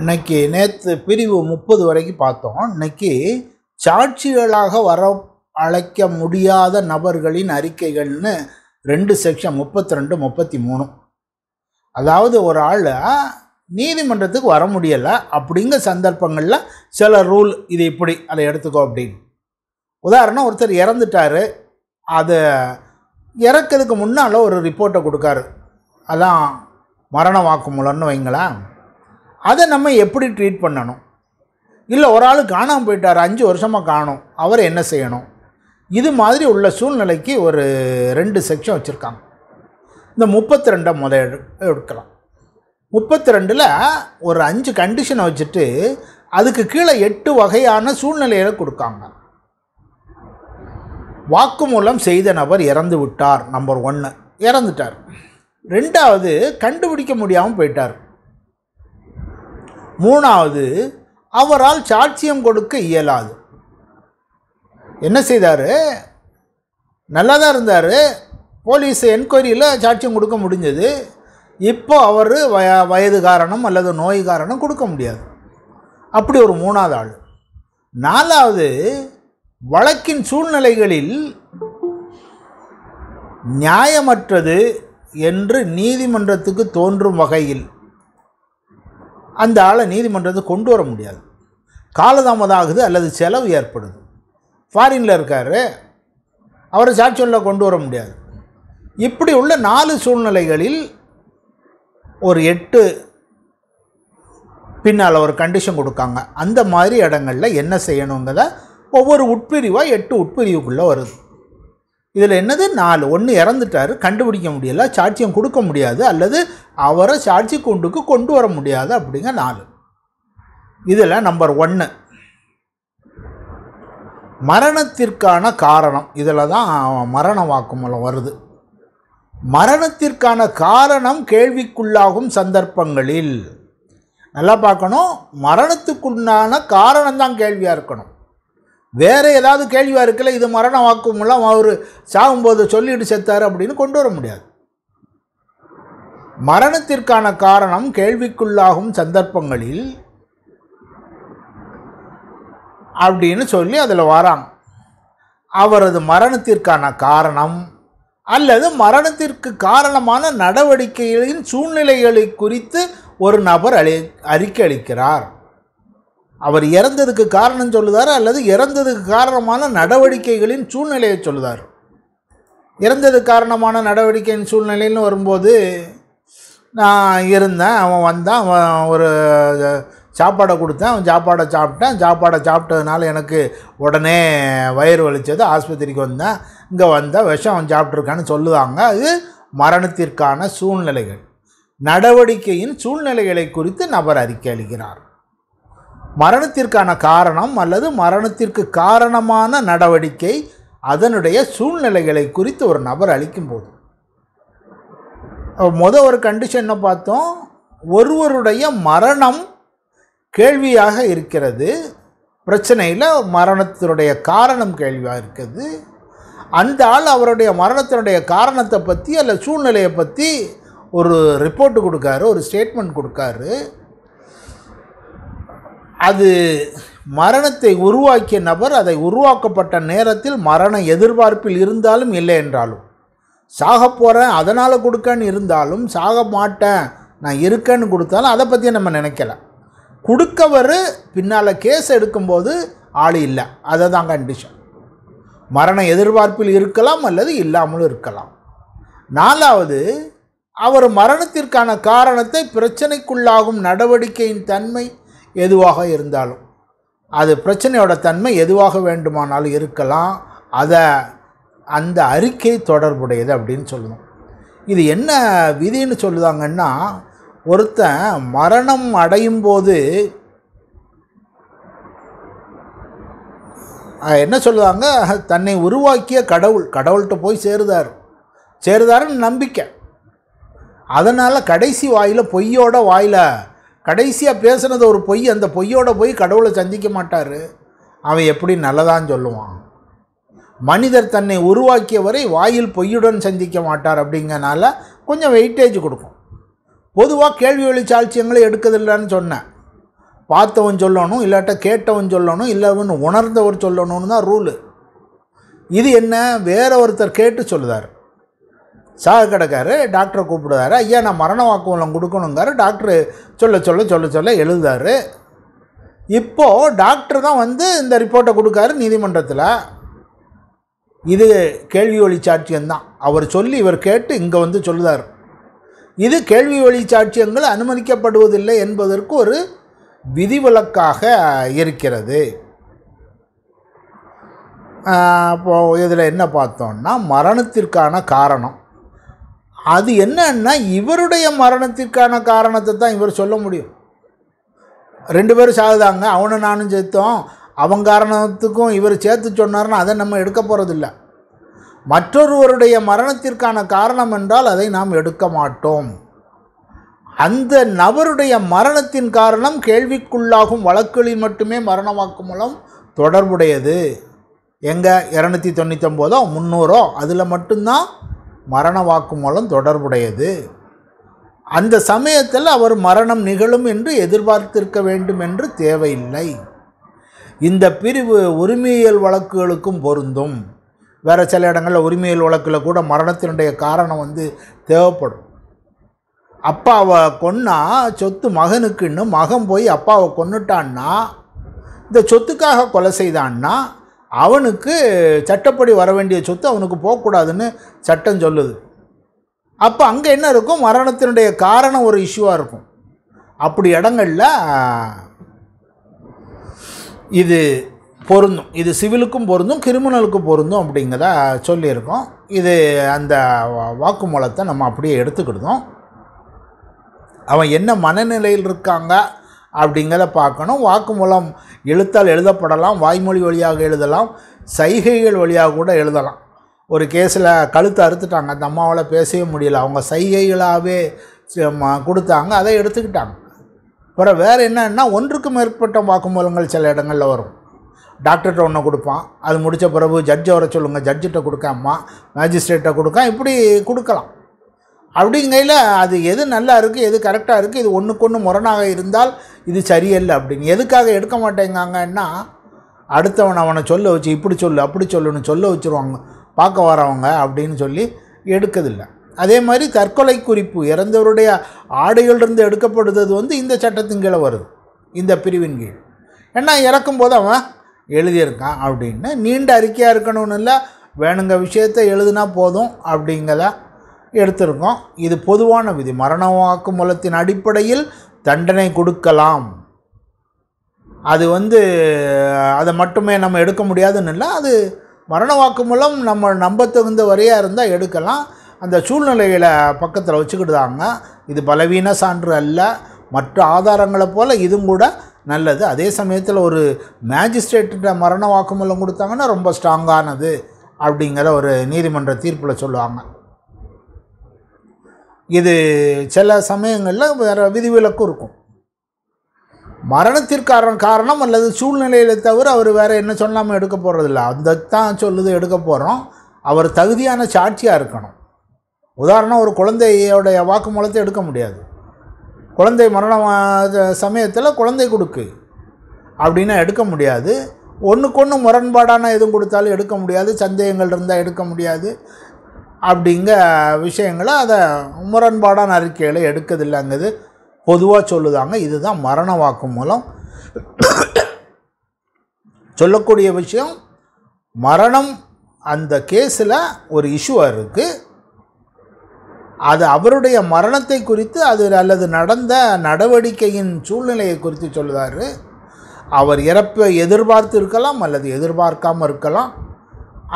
இன்னைக்கு நேற்று பிரிவு முப்பது வரைக்கும் பார்த்தோம் இன்னைக்கு சாட்சிகளாக வர அழைக்க முடியாத நபர்களின் அறிக்கைகள்னு ரெண்டு செக்ஷன் முப்பத்தி ரெண்டு முப்பத்தி மூணு அதாவது ஒரு ஆள் நீதிமன்றத்துக்கு வர முடியலை அப்படிங்கிற சந்தர்ப்பங்களில் சில ரூல் இது இப்படி அதை எடுத்துக்கோ அப்படின்னு உதாரணம் ஒருத்தர் இறந்துட்டார் அது இறக்கிறதுக்கு முன்னால் ஒரு ரிப்போர்ட்டை கொடுக்காரு அதான் மரண வாக்குமூலம்னு வைங்களேன் அதை நம்ம எப்படி ட்ரீட் பண்ணணும் இல்லை ஒரு ஆள் காணாமல் போயிட்டார் அஞ்சு வருஷமாக காணும் அவர் என்ன செய்யணும் இது மாதிரி உள்ள சூழ்நிலைக்கு ஒரு ரெண்டு செக்ஷன் வச்சுருக்காங்க இந்த முப்பத்தி ரெண்டை முத எடுக்கலாம் முப்பத்தி ரெண்டில் ஒரு அஞ்சு கண்டிஷனை வச்சுட்டு அதுக்கு கீழே எட்டு வகையான சூழ்நிலையில் கொடுக்காங்க வாக்குமூலம் செய்த நபர் இறந்து விட்டார் நம்பர் ஒன்று இறந்துட்டார் ரெண்டாவது கண்டுபிடிக்க முடியாமல் போயிட்டார் மூணாவது அவரால் சாட்சியம் கொடுக்க இயலாது என்ன செய்தார் நல்லா தான் இருந்தார் போலீஸ் என்கொயரியில் சாட்சியம் கொடுக்க முடிஞ்சது இப்போ அவர் வய வயது காரணம் அல்லது நோய் காரணம் கொடுக்க முடியாது அப்படி ஒரு மூணாவது ஆள் நாலாவது வழக்கின் சூழ்நிலைகளில் நியாயமற்றது என்று நீதிமன்றத்துக்கு தோன்றும் வகையில் அந்த ஆளை நீதிமன்றத்தை கொண்டு வர முடியாது காலதாமதம் ஆகுது அல்லது செலவு ஏற்படுது ஃபாரினில் இருக்கார் அவரை சாட்சியில் கொண்டு வர முடியாது இப்படி உள்ள நாலு சூழ்நிலைகளில் ஒரு எட்டு பின்னால் ஒரு கண்டிஷன் கொடுக்காங்க அந்த மாதிரி இடங்களில் என்ன செய்யணுங்கிறத ஒவ்வொரு உட்பிரிவாக எட்டு உட்பிரிவுக்குள்ளே வருது இதில் என்னது நாலு ஒன்று இறந்துட்டார் கண்டுபிடிக்க முடியல சாட்சியம் கொடுக்க முடியாது அல்லது அவரை சாட்சி கொண்டுக்கு கொண்டு வர முடியாது அப்படிங்க நாலு இதில் நம்பர் ஒன்று மரணத்திற்கான காரணம் இதில் தான் மரண வாக்குமூலம் வருது மரணத்திற்கான காரணம் கேள்விக்குள்ளாகும் சந்தர்ப்பங்களில் நல்லா பார்க்கணும் மரணத்துக்குண்டான காரணம் தான் கேள்வியாக இருக்கணும் வேறு ஏதாவது கேள்வியாக இருக்கல இது மரண வாக்குமெல்லாம் அவர் சாகும்போது சொல்லிட்டு செத்தார் அப்படின்னு கொண்டு வர முடியாது மரணத்திற்கான காரணம் கேள்விக்குள்ளாகும் சந்தர்ப்பங்களில் அப்படின்னு சொல்லி அதில் வராங்க அவரது மரணத்திற்கான காரணம் அல்லது மரணத்திற்கு காரணமான நடவடிக்கைகளின் சூழ்நிலைகளை குறித்து ஒரு நபர் அறிக்கை அளிக்கிறார் அவர் இறந்ததுக்கு காரணம் சொல்லுதார் அல்லது இறந்ததுக்கு காரணமான நடவடிக்கைகளின் சூழ்நிலையை சொல்லுதார் இறந்தது காரணமான நடவடிக்கையின் சூழ்நிலைன்னு வரும்போது நான் இருந்தேன் அவன் வந்தான் அவன் ஒரு சாப்பாடை கொடுத்தேன் அவன் சாப்பாடை சாப்பிட்டேன் சாப்பாடை சாப்பிட்டதுனால எனக்கு உடனே வயிறு வலித்தது ஆஸ்பத்திரிக்கு வந்தேன் இங்கே வந்தால் விஷம் அவன் சாப்பிட்ருக்கான்னு சொல்லுவாங்க அது மரணத்திற்கான சூழ்நிலைகள் நடவடிக்கையின் சூழ்நிலைகளை குறித்து நபர் அறிக்கை அளிக்கிறார் மரணத்திற்கான காரணம் அல்லது மரணத்திற்கு காரணமான நடவடிக்கை அதனுடைய சூழ்நிலைகளை குறித்து ஒரு நபர் அளிக்கும்போது மொதல் ஒரு கண்டிஷனை பார்த்தோம் ஒருவருடைய மரணம் கேள்வியாக இருக்கிறது பிரச்சனையில் மரணத்தினுடைய காரணம் கேள்வியாக இருக்குது அந்த ஆள் அவருடைய மரணத்தினுடைய காரணத்தை பற்றி அல்ல சூழ்நிலையை பற்றி ஒரு ரிப்போர்ட்டு கொடுக்காரு ஒரு ஸ்டேட்மெண்ட் கொடுக்காரு அது மரணத்தை உருவாக்கிய நபர் அதை உருவாக்கப்பட்ட நேரத்தில் மரண எதிர்பார்ப்பில் இருந்தாலும் இல்லை என்றாலும் சாக போகிறேன் அதனால் கொடுக்கன்னு இருந்தாலும் சாக மாட்டேன் நான் இருக்கேன்னு கொடுத்தாலும் அதை பற்றியும் நம்ம நினைக்கல கொடுக்கவர் பின்னால் கேஸ் எடுக்கும்போது ஆள் இல்லை அதை தான் கண்டிஷன் மரண எதிர்பார்ப்பில் இருக்கலாம் அல்லது இல்லாமலும் இருக்கலாம் நாலாவது அவர் மரணத்திற்கான காரணத்தை பிரச்சனைக்குள்ளாகும் நடவடிக்கையின் தன்மை எதுவாக இருந்தாலும் அது பிரச்சனையோட தன்மை எதுவாக வேண்டுமானாலும் இருக்கலாம் அதை அந்த அறிக்கை தொடர்புடையது அப்படின்னு சொல்லணும் இது என்ன விதின்னு சொல்லுதாங்கன்னா ஒருத்தன் மரணம் அடையும் போது என்ன சொல்லுவாங்க தன்னை உருவாக்கிய கடவுள் கடவுள்கிட்ட போய் சேருதார் சேருதாருன்னு நம்பிக்கை அதனால் கடைசி வாயில் பொய்யோட வாயில் கடைசியாக பேசுனது ஒரு பொய் அந்த பொய்யோட போய் கடவுளை சந்திக்க மாட்டார் அவன் எப்படி நல்லதான் சொல்லுவான் மனிதர் தன்னை உருவாக்கியவரை வாயில் பொய்யுடன் சந்திக்க மாட்டார் அப்படிங்கனால கொஞ்சம் வெயிட்டேஜ் கொடுக்கும் பொதுவாக கேள்வி வழி எடுக்கதில்லைன்னு சொன்னேன் பார்த்தவன் சொல்லணும் இல்லாட்ட கேட்டவன் சொல்லணும் இல்லைன்னு உணர்ந்தவர் சொல்லணும்னு தான் ரூலு இது என்ன வேற ஒருத்தர் கேட்டு சொல்லுதார் சாக கிடக்காரு டாக்டரை கூப்பிடுவார் ஐயா நான் மரண வாக்குமூலம் கொடுக்கணுங்காரு டாக்டர் சொல்ல சொல்ல சொல்ல சொல்ல எழுதுறாரு இப்போது டாக்டர் தான் வந்து இந்த ரிப்போர்ட்டை கொடுக்காரு நீதிமன்றத்தில் இது கேள்வி ஒளி சாட்சியம்தான் அவர் சொல்லி இவர் கேட்டு இங்கே வந்து சொல்லுதார் இது கேள்வி ஒளி சாட்சியங்கள் அனுமதிக்கப்படுவதில்லை என்பதற்கு ஒரு விதிவிலக்காக இருக்கிறது இப்போது இதில் என்ன பார்த்தோன்னா மரணத்திற்கான காரணம் அது என்னன்னா இவருடைய மரணத்திற்கான காரணத்தை தான் இவர் சொல்ல முடியும் ரெண்டு பேரும் சாகுதாங்க அவனும் நானும் சேர்த்தோம் அவன் காரணத்துக்கும் இவர் சேர்த்து சொன்னார்னா அதை நம்ம எடுக்க போகிறதில்ல மற்றொருவருடைய மரணத்திற்கான காரணம் என்றால் அதை நாம் எடுக்க மாட்டோம் அந்த நபருடைய மரணத்தின் காரணம் கேள்விக்குள்ளாகும் வழக்குகளில் மட்டுமே மரணமாக்கும் மூலம் தொடர்புடையது எங்கே இரநூத்தி தொண்ணூத்தொம்போதோ முந்நூறோ அதில் மட்டும்தான் மரண வாக்குமூலம் தொடர்புடையது அந்த சமயத்தில் அவர் மரணம் நிகழும் என்று எதிர்பார்த்திருக்க வேண்டும் என்று தேவையில்லை இந்த பிரிவு உரிமையியல் வழக்குகளுக்கும் பொருந்தும் வேறு சில இடங்களில் உரிமையியல் வழக்கில் கூட மரணத்தினுடைய காரணம் வந்து தேவைப்படும் அப்பாவை கொன்னா சொத்து மகனுக்குன்னு மகன் போய் அப்பாவை கொன்னுட்டான்னா இந்த சொத்துக்காக கொலை செய்தான்னா அவனுக்கு சட்டப்படி வர வேண்டிய சொத்து அவனுக்கு போகக்கூடாதுன்னு சட்டம் சொல்லுது அப்போ அங்கே என்ன இருக்கும் மரணத்தினுடைய காரணம் ஒரு இஷ்யூவாக இருக்கும் அப்படி இடங்களில் இது பொருந்தும் இது சிவிலுக்கும் பொருந்தும் கிரிமினலுக்கும் பொருந்தும் அப்படிங்கிறத சொல்லியிருக்கோம் இது அந்த வாக்குமூலத்தை நம்ம அப்படியே எடுத்துக்கிட்டோம் அவன் என்ன மனநிலையில் இருக்காங்க அப்படிங்கிறத பார்க்கணும் வாக்குமூலம் எழுத்தால் எழுதப்படலாம் வாய்மொழி வழியாக எழுதலாம் சைகைகள் வழியாக கூட எழுதலாம் ஒரு கேஸில் கழுத்தை அறுத்துட்டாங்க அந்த அம்மாவால் பேசவே முடியல அவங்க சைகைகளாகவே கொடுத்தாங்க அதை எடுத்துக்கிட்டாங்க அப்புறம் வேறு என்னன்னா ஒன்றுக்கு மேற்பட்ட வாக்குமூலங்கள் சில இடங்களில் வரும் டாக்டர்கிட்ட ஒன்று கொடுப்பான் அது முடித்த பிறகு ஜட்ஜை வர சொல்லுங்கள் ஜட்ஜிட்ட கொடுக்காமா மேஜிஸ்ட்ரேட்டை கொடுக்க இப்படி கொடுக்கலாம் அப்படிங்கையில் அது எது நல்லா இருக்குது எது கரெக்டாக இருக்குது இது ஒன்றுக்கு ஒன்று முரணாக இருந்தால் இது சரியல்ல அப்படின்னு எதுக்காக எடுக்க மாட்டேங்காங்கன்னா அடுத்தவன் அவனை சொல்ல வச்சு இப்படி சொல்லு அப்படி சொல்லுன்னு சொல்ல வச்சுருவாங்க பார்க்க வரவங்க அப்படின்னு சொல்லி எடுக்கதில்லை அதே மாதிரி தற்கொலை குறிப்பு இறந்தவருடைய ஆடைகளிருந்து எடுக்கப்படுறது வந்து இந்த சட்டத்தின் கீழே வருது இந்த பிரிவின் கீழ் ஏன்னா இறக்கும்போது அவன் எழுதியிருக்கான் அப்படின்னு நீண்ட அறிக்கையாக இருக்கணும்னு இல்லை வேணுங்க விஷயத்தை எழுதுனா போதும் அப்படிங்கிற எடுத்திருக்கோம் இது பொதுவான விதி மரண வாக்குமூலத்தின் அடிப்படையில் தண்டனை கொடுக்கலாம் அது வந்து அதை மட்டுமே நம்ம எடுக்க முடியாதுன்னு இல்லை அது மரண வாக்குமூலம் நம்ம நம்ப தகுந்த வரையாக இருந்தால் எடுக்கலாம் அந்த சூழ்நிலைகளை பக்கத்தில் வச்சுக்கிட்டுதாங்க இது பலவீன சான்று அல்ல மற்ற ஆதாரங்களை போல் இதுவும் கூட நல்லது அதே சமயத்தில் ஒரு மேஜிஸ்ட்ரேட்ட மரண வாக்குமூலம் கொடுத்தாங்கன்னா ரொம்ப ஸ்ட்ராங்கானது அப்படிங்கிற ஒரு நீதிமன்ற தீர்ப்பில் சொல்லுவாங்க இது சில சமயங்களில் வேறு விதிவிலக்கும் இருக்கும் மரணத்திற்கான காரணம் அல்லது சூழ்நிலையில் தவிர அவர் வேறு என்ன சொல்லாமல் எடுக்க போகிறதில்ல அந்த தான் சொல்லுது எடுக்க போகிறோம் அவர் தகுதியான சாட்சியாக இருக்கணும் உதாரணம் ஒரு குழந்தையோடைய வாக்குமூலத்தை எடுக்க முடியாது குழந்தை மரண சமயத்தில் குழந்தை கொடுக்கு அப்படின்னா எடுக்க முடியாது ஒன்றுக்கொன்று முரண்பாடான எதுவும் கொடுத்தாலும் எடுக்க முடியாது சந்தேகங்கள் இருந்தால் எடுக்க முடியாது அப்படிங்க விஷயங்களை அதை முரண்பாடான அறிக்கைகளை எடுக்கதில்லைங்கிறது பொதுவாக சொல்லுதாங்க இதுதான் மரண வாக்கு மூலம் சொல்லக்கூடிய விஷயம் மரணம் அந்த கேஸில் ஒரு இஷ்யூவாக இருக்குது அது அவருடைய மரணத்தை குறித்து அது அல்லது நடந்த நடவடிக்கையின் சூழ்நிலையை குறித்து சொல்லுதார் அவர் இறப்பை எதிர்பார்த்து இருக்கலாம் அல்லது எதிர்பார்க்காமல் இருக்கலாம்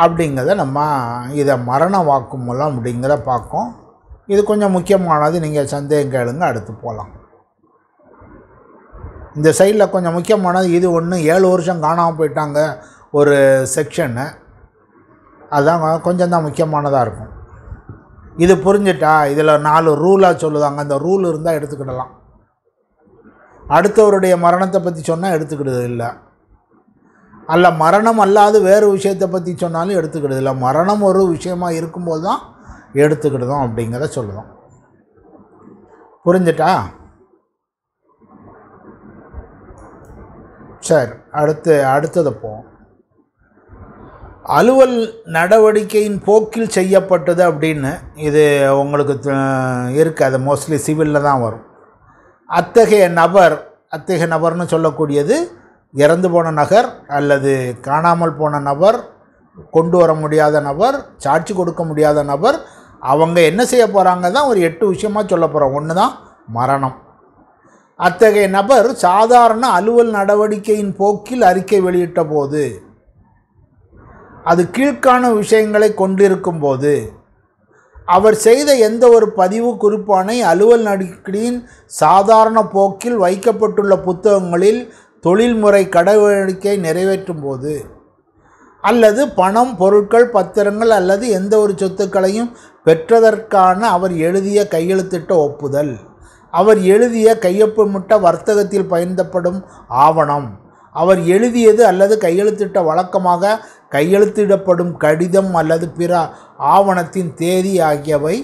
அப்படிங்கிறத நம்ம இதை மரண வாக்குமூலம் அப்படிங்கிற பார்க்கும் இது கொஞ்சம் முக்கியமானது நீங்கள் சந்தேகம் கேளுங்க அடுத்து போகலாம் இந்த சைடில் கொஞ்சம் முக்கியமானது இது ஒன்று ஏழு வருஷம் காணாமல் போயிட்டாங்க ஒரு செக்ஷனு அதுதான் கொஞ்சம் தான் முக்கியமானதாக இருக்கும் இது புரிஞ்சிட்டா இதில் நாலு ரூலாக சொல்லுதாங்க அந்த ரூல் இருந்தால் எடுத்துக்கிடலாம் அடுத்தவருடைய மரணத்தை பற்றி சொன்னால் எடுத்துக்கிடுது இல்லை அல்ல மரணம் அல்லாது வேறு விஷயத்தை பற்றி சொன்னாலும் எடுத்துக்கிடுது இல்லை மரணம் ஒரு விஷயமாக இருக்கும்போது தான் எடுத்துக்கிடுதோம் அப்படிங்கிறத சொல்லுதோம் புரிஞ்சிட்டா சரி அடுத்து அடுத்தது போவோம் அலுவல் நடவடிக்கையின் போக்கில் செய்யப்பட்டது அப்படின்னு இது உங்களுக்கு இருக்குது அது மோஸ்ட்லி சிவிலில் தான் வரும் அத்தகைய நபர் அத்தகைய நபர்னு சொல்லக்கூடியது இறந்து போன நகர் அல்லது காணாமல் போன நபர் கொண்டு வர முடியாத நபர் சாட்சி கொடுக்க முடியாத நபர் அவங்க என்ன செய்ய போகிறாங்க தான் ஒரு எட்டு விஷயமாக சொல்ல போகிறோம் ஒன்று தான் மரணம் அத்தகைய நபர் சாதாரண அலுவல் நடவடிக்கையின் போக்கில் அறிக்கை வெளியிட்ட போது அது கீழ்காணும் விஷயங்களை கொண்டிருக்கும் போது அவர் செய்த எந்த ஒரு பதிவு குறிப்பானை அலுவல் நடவடிக்கையின் சாதாரண போக்கில் வைக்கப்பட்டுள்ள புத்தகங்களில் தொழில்முறை கடவுளிக்கை நிறைவேற்றும் போது அல்லது பணம் பொருட்கள் பத்திரங்கள் அல்லது எந்த ஒரு சொத்துக்களையும் பெற்றதற்கான அவர் எழுதிய கையெழுத்திட்ட ஒப்புதல் அவர் எழுதிய கையொப்பமிட்ட வர்த்தகத்தில் பயன்படும் ஆவணம் அவர் எழுதியது அல்லது கையெழுத்திட்ட வழக்கமாக கையெழுத்திடப்படும் கடிதம் அல்லது பிற ஆவணத்தின் தேதி ஆகியவை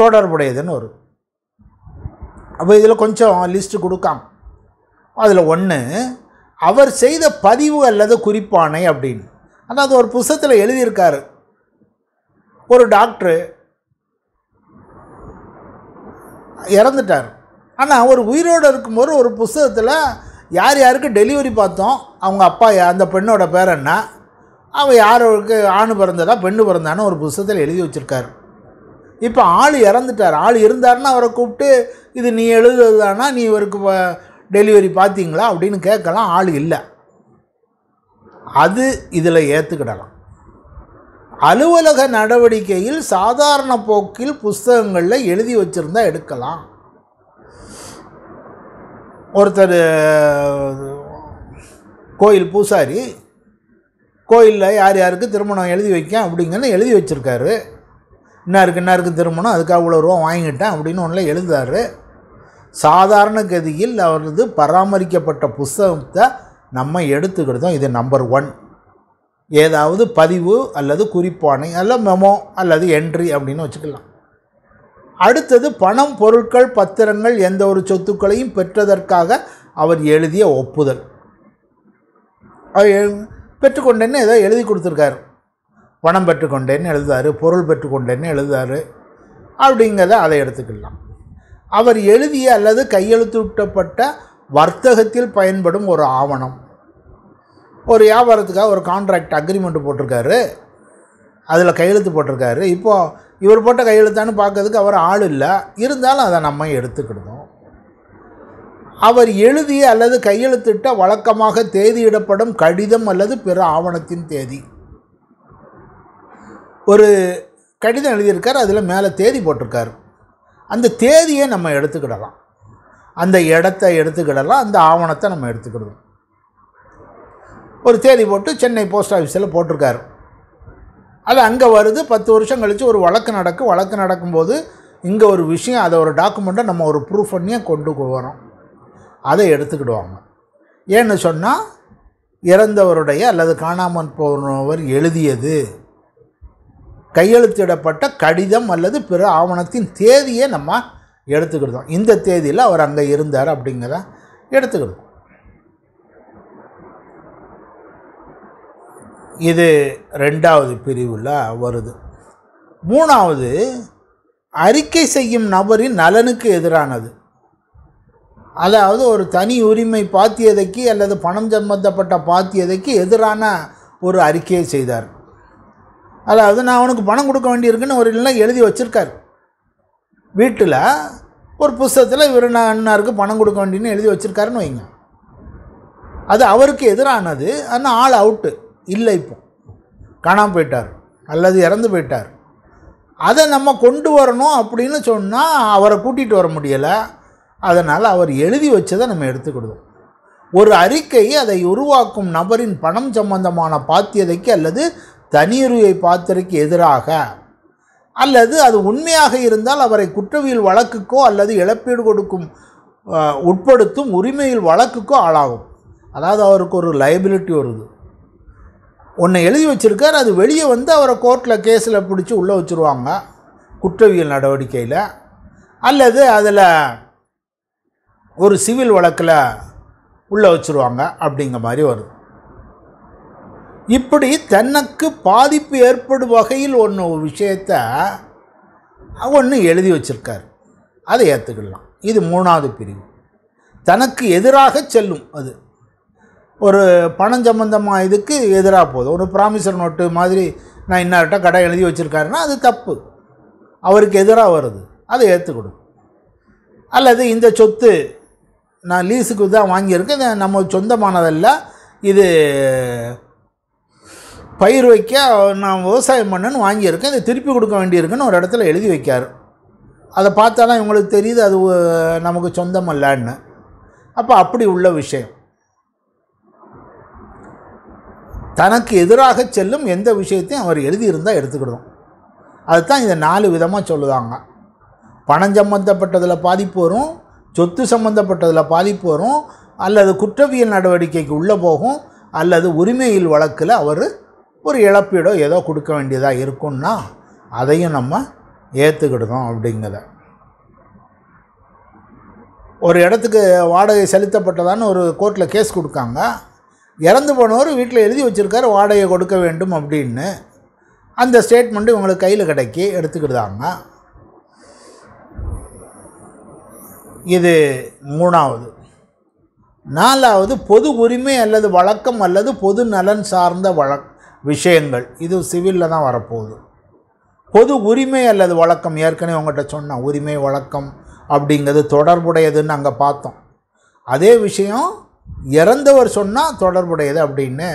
தொடர்புடையதுன்னு ஒரு அப்போ இதில் கொஞ்சம் லிஸ்ட்டு கொடுக்காம் அதில் ஒன்று அவர் செய்த பதிவு அல்லது குறிப்பானை அப்படின்னு ஆனால் அது ஒரு புஸ்தத்தில் எழுதியிருக்காரு ஒரு டாக்டரு இறந்துட்டார் ஆனால் ஒரு உயிரோடு இருக்கும்போது ஒரு புஸ்தகத்தில் யார் யாருக்கு டெலிவரி பார்த்தோம் அவங்க அப்பா அந்த பெண்ணோட பேர் என்ன அவள் யாருக்கு ஆணு பிறந்ததா பெண்ணு பிறந்தான்னு ஒரு புஸ்தகத்தில் எழுதி வச்சுருக்காரு இப்போ ஆள் இறந்துட்டார் ஆள் இருந்தாருன்னா அவரை கூப்பிட்டு இது நீ தானா நீ இவருக்கு டெலிவரி பார்த்தீங்களா அப்படின்னு கேட்கலாம் ஆள் இல்லை அது இதில் ஏற்றுக்கிடலாம் அலுவலக நடவடிக்கையில் சாதாரண போக்கில் புஸ்தகங்களில் எழுதி வச்சுருந்தா எடுக்கலாம் ஒருத்தர் கோயில் பூசாரி கோயிலில் யார் யாருக்கு திருமணம் எழுதி வைக்க அப்படிங்கன்னு எழுதி வச்சுருக்காரு இன்னாருக்கு இன்னாருக்கு திருமணம் அதுக்காக இவ்வளோ ரூபா வாங்கிட்டேன் அப்படின்னு ஒன்றில் எழுதுறாரு சாதாரண கதியில் அவரது பராமரிக்கப்பட்ட புஸ்தகத்தை நம்ம எடுத்துக்கிட்டோம் இது நம்பர் ஒன் ஏதாவது பதிவு அல்லது குறிப்பானை அல்லது மெமோ அல்லது என்ட்ரி அப்படின்னு வச்சுக்கலாம் அடுத்தது பணம் பொருட்கள் பத்திரங்கள் எந்த ஒரு சொத்துக்களையும் பெற்றதற்காக அவர் எழுதிய ஒப்புதல் பெற்றுக்கொண்டேன்னு ஏதோ எழுதி கொடுத்துருக்காரு பணம் பெற்றுக்கொண்டேன்னு எழுதுறாரு பொருள் பெற்றுக்கொண்டேன்னு எழுதுறாரு அப்படிங்கிறத அதை எடுத்துக்கலாம் அவர் எழுதிய அல்லது கையெழுத்திட்டப்பட்ட வர்த்தகத்தில் பயன்படும் ஒரு ஆவணம் ஒரு வியாபாரத்துக்காக ஒரு கான்ட்ராக்ட் அக்ரிமெண்ட் போட்டிருக்காரு அதில் கையெழுத்து போட்டிருக்காரு இப்போது இவர் போட்ட கையெழுத்தான்னு பார்க்கறதுக்கு அவர் ஆள் இல்லை இருந்தாலும் அதை நம்ம எடுத்துக்கிடுவோம் அவர் எழுதிய அல்லது கையெழுத்திட்ட வழக்கமாக தேதியிடப்படும் கடிதம் அல்லது பிற ஆவணத்தின் தேதி ஒரு கடிதம் எழுதியிருக்கார் அதில் மேலே தேதி போட்டிருக்காரு அந்த தேதியை நம்ம எடுத்துக்கிடலாம் அந்த இடத்த எடுத்துக்கிடலாம் அந்த ஆவணத்தை நம்ம எடுத்துக்கிடலாம் ஒரு தேதி போட்டு சென்னை போஸ்ட் ஆஃபீஸில் போட்டிருக்காரு அது அங்கே வருது பத்து வருஷம் கழித்து ஒரு வழக்கு நடக்கும் வழக்கு நடக்கும்போது இங்கே ஒரு விஷயம் அதை ஒரு டாக்குமெண்ட்டை நம்ம ஒரு ப்ரூஃப் பண்ணியே கொண்டு வரோம் அதை எடுத்துக்கிடுவாங்க ஏன்னு சொன்னால் இறந்தவருடைய அல்லது காணாமல் போனவர் எழுதியது கையெழுத்திடப்பட்ட கடிதம் அல்லது பிற ஆவணத்தின் தேதியை நம்ம எடுத்துக்கிடுதோம் இந்த தேதியில் அவர் அங்கே இருந்தார் அப்படிங்கிறத எடுத்துக்கிடுவோம் இது ரெண்டாவது பிரிவில் வருது மூணாவது அறிக்கை செய்யும் நபரின் நலனுக்கு எதிரானது அதாவது ஒரு தனி உரிமை பாத்தியதைக்கு அல்லது பணம் சம்பந்தப்பட்ட பாத்தியதைக்கு எதிரான ஒரு அறிக்கையை செய்தார் அதாவது நான் அவனுக்கு பணம் கொடுக்க வேண்டியிருக்குன்னு ஒரு இல்லை எழுதி வச்சுருக்கார் வீட்டில் ஒரு புஸ்தகத்தில் இவர் நான் அண்ணாருக்கு பணம் கொடுக்க வேண்டியன்னு எழுதி வச்சுருக்காருன்னு வைங்க அது அவருக்கு எதிரானது ஆனால் ஆள் அவுட்டு இல்லை இப்போ காணாமல் போயிட்டார் அல்லது இறந்து போயிட்டார் அதை நம்ம கொண்டு வரணும் அப்படின்னு சொன்னால் அவரை கூட்டிகிட்டு வர முடியலை அதனால் அவர் எழுதி வச்சதை நம்ம எடுத்துக்கிடுவோம் ஒரு அறிக்கை அதை உருவாக்கும் நபரின் பணம் சம்பந்தமான பாத்தியதைக்கு அல்லது தனியுரிமை பாத்திரக்கு எதிராக அல்லது அது உண்மையாக இருந்தால் அவரை குற்றவியல் வழக்குக்கோ அல்லது இழப்பீடு கொடுக்கும் உட்படுத்தும் உரிமையில் வழக்குக்கோ ஆளாகும் அதாவது அவருக்கு ஒரு லைபிலிட்டி வருது ஒன்றை எழுதி வச்சுருக்கார் அது வெளியே வந்து அவரை கோர்ட்டில் கேஸில் பிடிச்சி உள்ளே வச்சுருவாங்க குற்றவியல் நடவடிக்கையில் அல்லது அதில் ஒரு சிவில் வழக்கில் உள்ளே வச்சுருவாங்க அப்படிங்கிற மாதிரி வருது இப்படி தனக்கு பாதிப்பு ஏற்படும் வகையில் ஒன்று விஷயத்தை ஒன்று எழுதி வச்சுருக்கார் அதை ஏற்றுக்கலாம் இது மூணாவது பிரிவு தனக்கு எதிராக செல்லும் அது ஒரு பணம் சம்பந்தமாக இதுக்கு எதிராக போதும் ஒரு ப்ராமிசர் நோட்டு மாதிரி நான் இன்னார்ட்ட கடை எழுதி வச்சுருக்காருன்னா அது தப்பு அவருக்கு எதிராக வருது அதை ஏற்றுக்கணும் அல்லது இந்த சொத்து நான் லீஸுக்கு தான் வாங்கியிருக்கேன் நம்ம சொந்தமானதல்ல இது பயிர் வைக்க நான் விவசாயம் பண்ணுன்னு வாங்கியிருக்கேன் இதை திருப்பி கொடுக்க வேண்டியிருக்குன்னு ஒரு இடத்துல எழுதி வைக்கார் அதை பார்த்தா தான் இவங்களுக்கு தெரியுது அது நமக்கு சொந்தமல்லான்னு அப்போ அப்படி உள்ள விஷயம் தனக்கு எதிராக செல்லும் எந்த விஷயத்தையும் அவர் எழுதியிருந்தால் எடுத்துக்கிடுவோம் அதுதான் இதை நாலு விதமாக சொல்லுதாங்க பணம் சம்மந்தப்பட்டதில் பாதிப்பு வரும் சொத்து சம்மந்தப்பட்டதில் பாதிப்பு வரும் அல்லது குற்றவியல் நடவடிக்கைக்கு உள்ளே போகும் அல்லது உரிமையில் வழக்கில் அவர் ஒரு இழப்பீடோ ஏதோ கொடுக்க வேண்டியதாக இருக்குன்னா அதையும் நம்ம ஏற்றுக்கிடுதோம் அப்படிங்கிறத ஒரு இடத்துக்கு வாடகை செலுத்தப்பட்டதான்னு ஒரு கோர்ட்டில் கேஸ் கொடுக்காங்க இறந்து போனவர் வீட்டில் எழுதி வச்சுருக்காரு வாடகை கொடுக்க வேண்டும் அப்படின்னு அந்த ஸ்டேட்மெண்ட்டு இவங்களுக்கு கையில் கிடைக்கி எடுத்துக்கிடுதாங்க இது மூணாவது நாலாவது பொது உரிமை அல்லது வழக்கம் அல்லது பொது நலன் சார்ந்த வழக் விஷயங்கள் இது சிவிலில் தான் வரப்போகுது பொது உரிமை அல்லது வழக்கம் ஏற்கனவே உங்கள்கிட்ட சொன்ன உரிமை வழக்கம் அப்படிங்கிறது தொடர்புடையதுன்னு அங்கே பார்த்தோம் அதே விஷயம் இறந்தவர் சொன்னால் தொடர்புடையது அப்படின்னு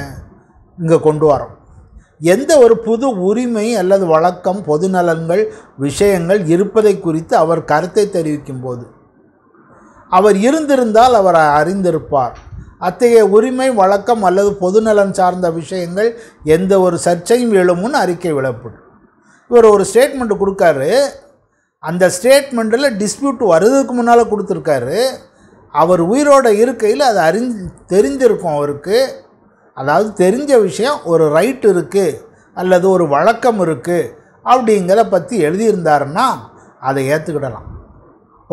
இங்கே கொண்டு வரோம் எந்த ஒரு புது உரிமை அல்லது வழக்கம் பொது நலன்கள் விஷயங்கள் இருப்பதை குறித்து அவர் கருத்தை தெரிவிக்கும் போது அவர் இருந்திருந்தால் அவர் அறிந்திருப்பார் அத்தகைய உரிமை வழக்கம் அல்லது பொதுநலன் சார்ந்த விஷயங்கள் எந்த ஒரு சர்ச்சையும் எழும்னு அறிக்கை விழப்படும் இவர் ஒரு ஸ்டேட்மெண்ட் கொடுக்காரு அந்த ஸ்டேட்மெண்ட்டில் டிஸ்பியூட் வர்றதுக்கு முன்னால் கொடுத்துருக்காரு அவர் உயிரோட இருக்கையில் அது அறி தெரிஞ்சிருக்கும் அவருக்கு அதாவது தெரிஞ்ச விஷயம் ஒரு ரைட் இருக்குது அல்லது ஒரு வழக்கம் இருக்குது அப்படிங்கிறத பற்றி எழுதியிருந்தாருன்னா அதை ஏற்றுக்கிடலாம்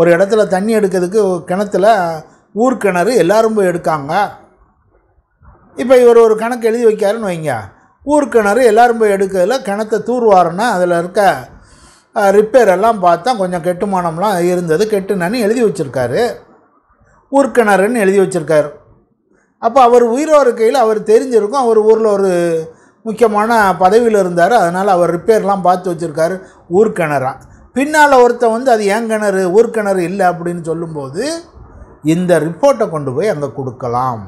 ஒரு இடத்துல தண்ணி எடுக்கிறதுக்கு கிணத்துல ஊர்க்கிணறு எல்லோரும் போய் எடுக்காங்க இப்போ இவர் ஒரு கணக்கு எழுதி வைக்காருன்னு வைங்க ஊர்க்கிணறு எல்லோரும் போய் எடுக்கிறதுல கிணத்தை தூர்வாருன்னா அதில் இருக்க ரிப்பேர் எல்லாம் பார்த்தா கொஞ்சம் கெட்டுமானம்லாம் இருந்தது கெட்டுனன்னு எழுதி வச்சுருக்காரு ஊர்க்கிணறுன்னு எழுதி வச்சுருக்காரு அப்போ அவர் உயிரோ இருக்கையில் அவர் தெரிஞ்சிருக்கும் அவர் ஊரில் ஒரு முக்கியமான பதவியில் இருந்தார் அதனால் அவர் ரிப்பேர்லாம் பார்த்து வச்சுருக்காரு ஊர்க்கிணறான் பின்னால் ஒருத்தன் வந்து அது ஏன் கிணறு ஊர்க்கிணறு இல்லை அப்படின்னு சொல்லும்போது இந்த ரிப்போர்ட்டை கொண்டு போய் அங்கே கொடுக்கலாம்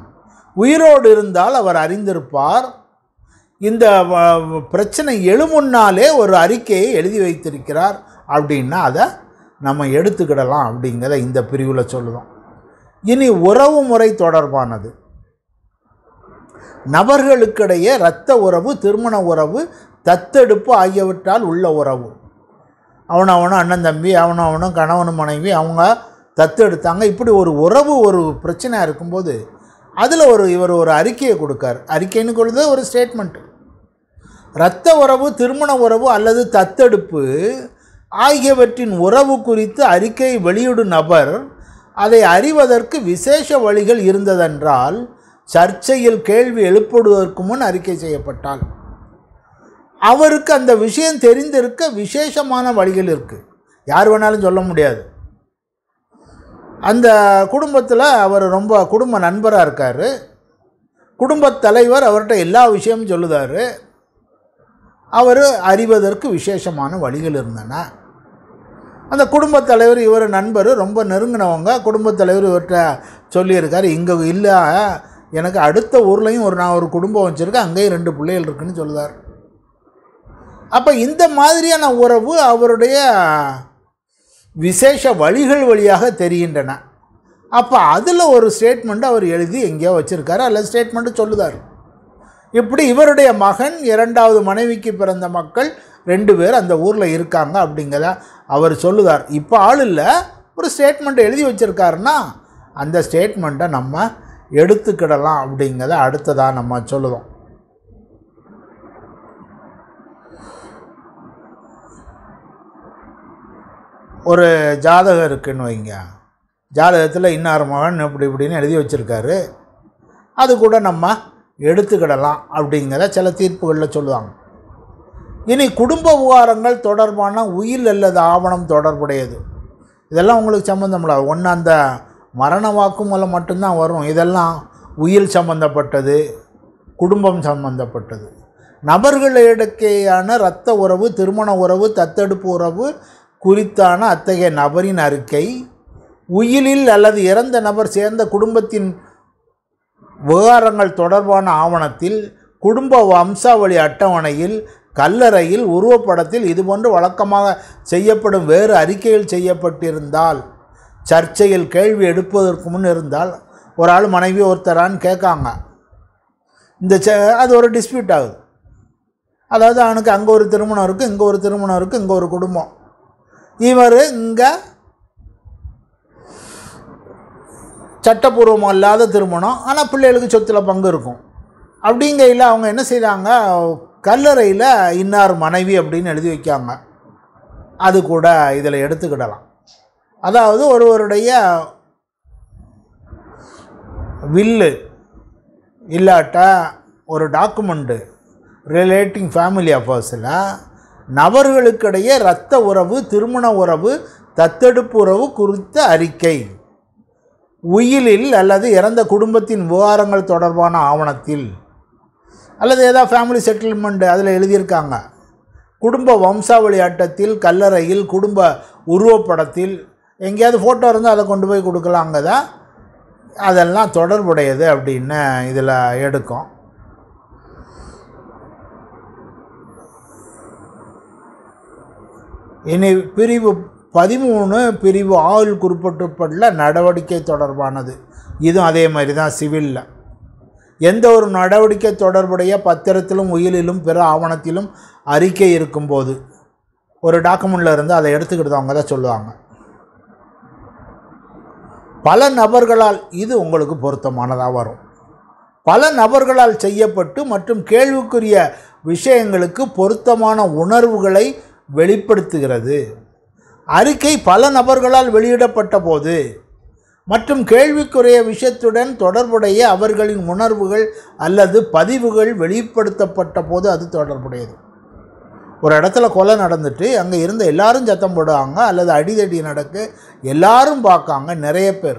உயிரோடு இருந்தால் அவர் அறிந்திருப்பார் இந்த பிரச்சனை எழுமுன்னாலே ஒரு அறிக்கையை எழுதி வைத்திருக்கிறார் அப்படின்னா அதை நம்ம எடுத்துக்கிடலாம் அப்படிங்கிறத இந்த பிரிவில் சொல்லுவோம் இனி உறவு முறை தொடர்பானது நபர்களுக்கிடையே இரத்த உறவு திருமண உறவு தத்தெடுப்பு ஆகியவற்றால் உள்ள உறவு அவனவனும் அண்ணன் தம்பி அவனவனும் கணவன் மனைவி அவங்க தத்தெடுத்தாங்க இப்படி ஒரு உறவு ஒரு பிரச்சனையாக இருக்கும்போது அதில் ஒரு இவர் ஒரு அறிக்கையை கொடுக்கார் அறிக்கைன்னு கொள்வது ஒரு ஸ்டேட்மெண்ட்டு இரத்த உறவு திருமண உறவு அல்லது தத்தெடுப்பு ஆகியவற்றின் உறவு குறித்து அறிக்கை வெளியிடும் நபர் அதை அறிவதற்கு விசேஷ வழிகள் இருந்ததென்றால் சர்ச்சையில் கேள்வி எழுப்படுவதற்கு முன் அறிக்கை செய்யப்பட்டால் அவருக்கு அந்த விஷயம் தெரிந்திருக்க விசேஷமான வழிகள் இருக்குது யார் வேணாலும் சொல்ல முடியாது அந்த குடும்பத்தில் அவர் ரொம்ப குடும்ப நண்பராக இருக்கார் குடும்பத் தலைவர் அவர்கிட்ட எல்லா விஷயமும் சொல்லுதார் அவர் அறிவதற்கு விசேஷமான வழிகள் இருந்தன அந்த குடும்பத் தலைவர் இவர் நண்பர் ரொம்ப நெருங்கினவங்க குடும்பத் தலைவர் இவர்கிட்ட சொல்லியிருக்கார் இங்கே இல்லை எனக்கு அடுத்த ஊர்லேயும் ஒரு நான் ஒரு குடும்பம் வச்சுருக்கேன் அங்கேயும் ரெண்டு பிள்ளைகள் இருக்குன்னு சொல்லுவார் அப்போ இந்த மாதிரியான உறவு அவருடைய விசேஷ வழிகள் வழியாக தெரிகின்றன அப்போ அதில் ஒரு ஸ்டேட்மெண்ட் அவர் எழுதி எங்கேயோ வச்சுருக்காரு அல்லது ஸ்டேட்மெண்ட்டு சொல்லுதார் இப்படி இவருடைய மகன் இரண்டாவது மனைவிக்கு பிறந்த மக்கள் ரெண்டு பேர் அந்த ஊரில் இருக்காங்க அப்படிங்கிறத அவர் சொல்லுதார் இப்போ ஆள் இல்லை ஒரு ஸ்டேட்மெண்ட்டை எழுதி வச்சுருக்காருன்னா அந்த ஸ்டேட்மெண்ட்டை நம்ம எடுத்துக்கிடலாம் அப்படிங்கிறத அடுத்ததாக நம்ம சொல்லுவோம் ஒரு ஜாதகம் இருக்குதுன்னு வைங்க ஜாதகத்தில் இன்னார் மகன் இப்படி இப்படின்னு எழுதி வச்சுருக்காரு அது கூட நம்ம எடுத்துக்கிடலாம் அப்படிங்கிற சில தீர்ப்புகளில் சொல்லுவாங்க இனி குடும்ப விவகாரங்கள் தொடர்பான உயில் அல்லது ஆவணம் தொடர்புடையது இதெல்லாம் உங்களுக்கு சம்மந்தம் ஒன்று அந்த மரண வாக்குமூலம் மட்டும்தான் வரும் இதெல்லாம் உயில் சம்மந்தப்பட்டது குடும்பம் சம்மந்தப்பட்டது நபர்களிடக்கேயான இரத்த உறவு திருமண உறவு தத்தெடுப்பு உறவு குறித்தான அத்தகைய நபரின் அறிக்கை உயிலில் அல்லது இறந்த நபர் சேர்ந்த குடும்பத்தின் விவகாரங்கள் தொடர்பான ஆவணத்தில் குடும்ப வம்சாவளி அட்டவணையில் கல்லறையில் உருவப்படத்தில் இதுபோன்று வழக்கமாக செய்யப்படும் வேறு அறிக்கையில் செய்யப்பட்டிருந்தால் சர்ச்சையில் கேள்வி எடுப்பதற்கு முன் இருந்தால் ஒரு ஆள் மனைவி ஒருத்தரான்னு கேட்காங்க இந்த அது ஒரு டிஸ்பியூட் ஆகுது அதாவது அவனுக்கு அங்கே ஒரு திருமணம் இருக்குது இங்கே ஒரு திருமணம் இருக்குது இங்கே ஒரு குடும்பம் இவர் இங்கே சட்டப்பூர்வம் இல்லாத திருமணம் ஆனால் பிள்ளைகளுக்கு சொத்தில் பங்கு இருக்கும் அப்படிங்கையில் அவங்க என்ன செய்கிறாங்க கல்லறையில் இன்னார் மனைவி அப்படின்னு எழுதி வைக்காங்க அது கூட இதில் எடுத்துக்கிடலாம் அதாவது ஒருவருடைய வில்லு இல்லாட்ட ஒரு டாக்குமெண்ட்டு ரிலேட்டிங் ஃபேமிலி அஃபேர்ஸில் நபர்களுக்கிடையே இரத்த உறவு திருமண உறவு தத்தெடுப்பு உறவு குறித்த அறிக்கை உயிலில் அல்லது இறந்த குடும்பத்தின் விவகாரங்கள் தொடர்பான ஆவணத்தில் அல்லது ஏதாவது ஃபேமிலி செட்டில்மெண்ட் அதில் எழுதியிருக்காங்க குடும்ப வம்சாவளி ஆட்டத்தில் கல்லறையில் குடும்ப உருவப்படத்தில் எங்கேயாவது ஃபோட்டோ இருந்தால் அதை கொண்டு போய் கொடுக்கலாங்க தான் அதெல்லாம் தொடர்புடையது அப்படின்னு இதில் எடுக்கும் இனி பிரிவு பதிமூணு பிரிவு ஆள் குறிப்பிட்டப்பட்ட நடவடிக்கை தொடர்பானது இதுவும் அதே மாதிரி தான் சிவிலில் எந்த ஒரு நடவடிக்கை தொடர்புடைய பத்திரத்திலும் உயிலிலும் பிற ஆவணத்திலும் அறிக்கை இருக்கும்போது ஒரு டாக்குமெண்ட்டில் இருந்து அதை எடுத்துக்கிட்டு அவங்க தான் சொல்லுவாங்க பல நபர்களால் இது உங்களுக்கு பொருத்தமானதாக வரும் பல நபர்களால் செய்யப்பட்டு மற்றும் கேள்விக்குரிய விஷயங்களுக்கு பொருத்தமான உணர்வுகளை வெளிப்படுத்துகிறது அறிக்கை பல நபர்களால் வெளியிடப்பட்ட போது மற்றும் கேள்விக்குரிய விஷயத்துடன் தொடர்புடைய அவர்களின் உணர்வுகள் அல்லது பதிவுகள் வெளிப்படுத்தப்பட்ட போது அது தொடர்புடையது ஒரு இடத்துல கொலை நடந்துட்டு அங்கே இருந்த எல்லாரும் சத்தம் போடுவாங்க அல்லது அடிதடி நடக்க எல்லாரும் பார்க்காங்க நிறைய பேர்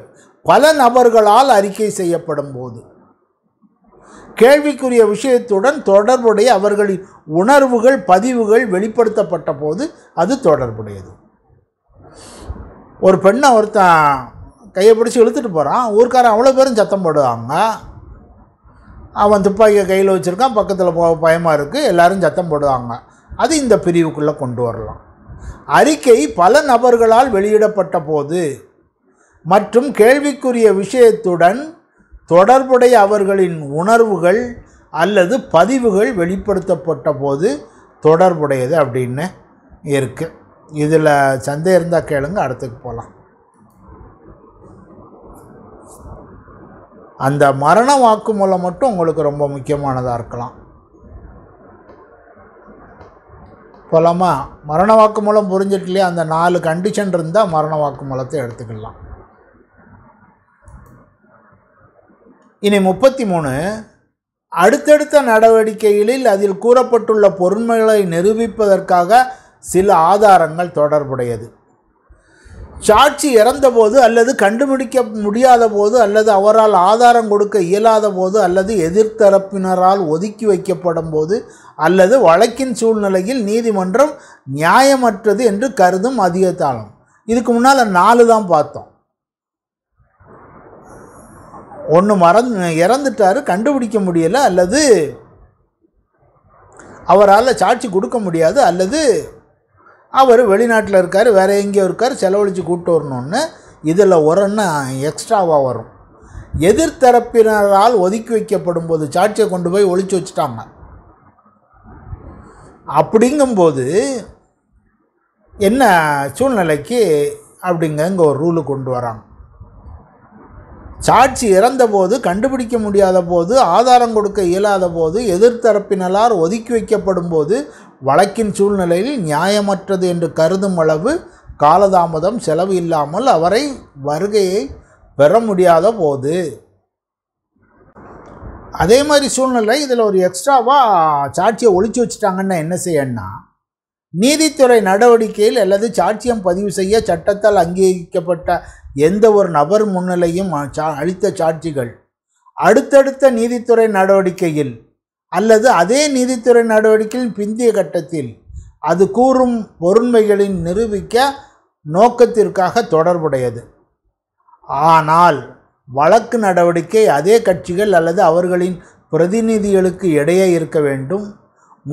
பல நபர்களால் அறிக்கை செய்யப்படும் போது கேள்விக்குரிய விஷயத்துடன் தொடர்புடைய அவர்களின் உணர்வுகள் பதிவுகள் வெளிப்படுத்தப்பட்ட போது அது தொடர்புடையது ஒரு பெண்ணை ஒருத்தன் கையை பிடிச்சி இழுத்துட்டு போகிறான் ஊர்க்காரன் அவ்வளோ பேரும் சத்தம் போடுவாங்க அவன் துப்பாக்கியை கையில் வச்சுருக்கான் பக்கத்தில் போக பயமாக இருக்குது எல்லோரும் சத்தம் போடுவாங்க அது இந்த பிரிவுக்குள்ளே கொண்டு வரலாம் அறிக்கை பல நபர்களால் வெளியிடப்பட்ட போது மற்றும் கேள்விக்குரிய விஷயத்துடன் தொடர்புடைய அவர்களின் உணர்வுகள் அல்லது பதிவுகள் வெளிப்படுத்தப்பட்ட போது தொடர்புடையது அப்படின்னு இருக்குது இதில் சந்தேகம் இருந்தால் கேளுங்க அடுத்துக்கு போகலாம் அந்த மரண வாக்குமூலம் மட்டும் உங்களுக்கு ரொம்ப முக்கியமானதாக இருக்கலாம் போலாமா மரண வாக்குமூலம் புரிஞ்சிட்டு அந்த நாலு கண்டிஷன் இருந்தால் மரண வாக்குமூலத்தை எடுத்துக்கலாம் இனி முப்பத்தி மூணு அடுத்தடுத்த நடவடிக்கைகளில் அதில் கூறப்பட்டுள்ள பொருண்மைகளை நிரூபிப்பதற்காக சில ஆதாரங்கள் தொடர்புடையது சாட்சி இறந்தபோது அல்லது கண்டுபிடிக்க முடியாத போது அல்லது அவரால் ஆதாரம் கொடுக்க இயலாத போது அல்லது எதிர்த்தரப்பினரால் ஒதுக்கி வைக்கப்படும் போது அல்லது வழக்கின் சூழ்நிலையில் நீதிமன்றம் நியாயமற்றது என்று கருதும் அதிகத்தாளம் இதுக்கு முன்னால் நாலு தான் பார்த்தோம் ஒன்று மறந் இறந்துட்டார் கண்டுபிடிக்க முடியலை அல்லது அவரால் சாட்சி கொடுக்க முடியாது அல்லது அவர் வெளிநாட்டில் இருக்கார் வேறு எங்கேயோ இருக்கார் செலவழித்து கூப்பிட்டு வரணுன்னு இதில் உரன்னு எக்ஸ்ட்ராவாக வரும் எதிர்த்தரப்பினரால் ஒதுக்கி வைக்கப்படும் போது சாட்சியை கொண்டு போய் ஒழிச்சு வச்சுட்டாங்க அப்படிங்கும்போது என்ன சூழ்நிலைக்கு அப்படிங்க ஒரு ரூலு கொண்டு வராங்க சாட்சி இறந்தபோது கண்டுபிடிக்க முடியாத போது ஆதாரம் கொடுக்க இயலாத போது எதிர்த்தரப்பினலார் ஒதுக்கி வைக்கப்படும் போது வழக்கின் சூழ்நிலையில் நியாயமற்றது என்று கருதும் அளவு காலதாமதம் செலவு இல்லாமல் அவரை வருகையை பெற முடியாத போது அதே மாதிரி சூழ்நிலை இதில் ஒரு எக்ஸ்ட்ராவாக சாட்சியை ஒழிச்சு வச்சுட்டாங்கன்னா என்ன செய்யணும்னா நீதித்துறை நடவடிக்கையில் அல்லது சாட்சியம் பதிவு செய்ய சட்டத்தால் அங்கீகரிக்கப்பட்ட எந்த ஒரு நபர் முன்னிலையும் அளித்த சாட்சிகள் அடுத்தடுத்த நீதித்துறை நடவடிக்கையில் அல்லது அதே நீதித்துறை நடவடிக்கையின் பிந்திய கட்டத்தில் அது கூறும் பொருண்மைகளின் நிரூபிக்க நோக்கத்திற்காக தொடர்புடையது ஆனால் வழக்கு நடவடிக்கை அதே கட்சிகள் அல்லது அவர்களின் பிரதிநிதிகளுக்கு இடையே இருக்க வேண்டும்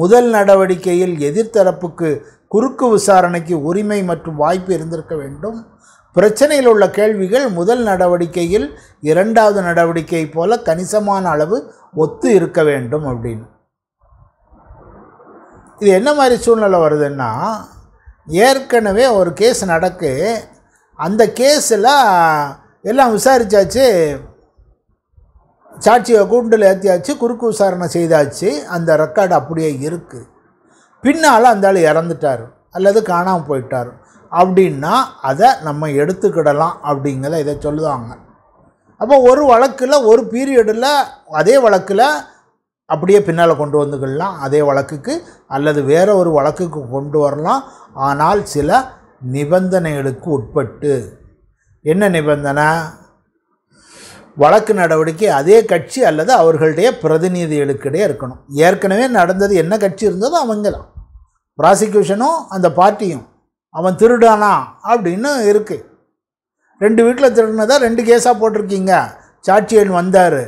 முதல் நடவடிக்கையில் எதிர்த்தரப்புக்கு குறுக்கு விசாரணைக்கு உரிமை மற்றும் வாய்ப்பு இருந்திருக்க வேண்டும் பிரச்சனையில் உள்ள கேள்விகள் முதல் நடவடிக்கையில் இரண்டாவது நடவடிக்கை போல கணிசமான அளவு ஒத்து இருக்க வேண்டும் அப்படின்னு இது என்ன மாதிரி சூழ்நிலை வருதுன்னா ஏற்கனவே ஒரு கேஸ் நடக்கு அந்த கேஸில் எல்லாம் விசாரித்தாச்சு சாட்சியை கூண்டில் ஏற்றியாச்சு குறுக்கு விசாரணை செய்தாச்சு அந்த ரெக்கார்டு அப்படியே இருக்குது பின்னால் அந்த ஆள் இறந்துட்டார் அல்லது காணாமல் போயிட்டார் அப்படின்னா அதை நம்ம எடுத்துக்கிடலாம் அப்படிங்கிறத இதை சொல்லுவாங்க அப்போ ஒரு வழக்கில் ஒரு பீரியடில் அதே வழக்கில் அப்படியே பின்னால் கொண்டு வந்துக்கிடலாம் அதே வழக்குக்கு அல்லது வேறு ஒரு வழக்குக்கு கொண்டு வரலாம் ஆனால் சில நிபந்தனைகளுக்கு உட்பட்டு என்ன நிபந்தனை வழக்கு நடவடிக்கை அதே கட்சி அல்லது அவர்களுடைய பிரதிநிதிகளுக்கிடையே இருக்கணும் ஏற்கனவே நடந்தது என்ன கட்சி இருந்ததோ அவங்க தான் ப்ராசிக்யூஷனும் அந்த பார்ட்டியும் அவன் திருடானா அப்படின்னு இருக்குது ரெண்டு வீட்டில் திருடினதா ரெண்டு கேஸாக போட்டிருக்கீங்க சாட்சியன் வந்தார்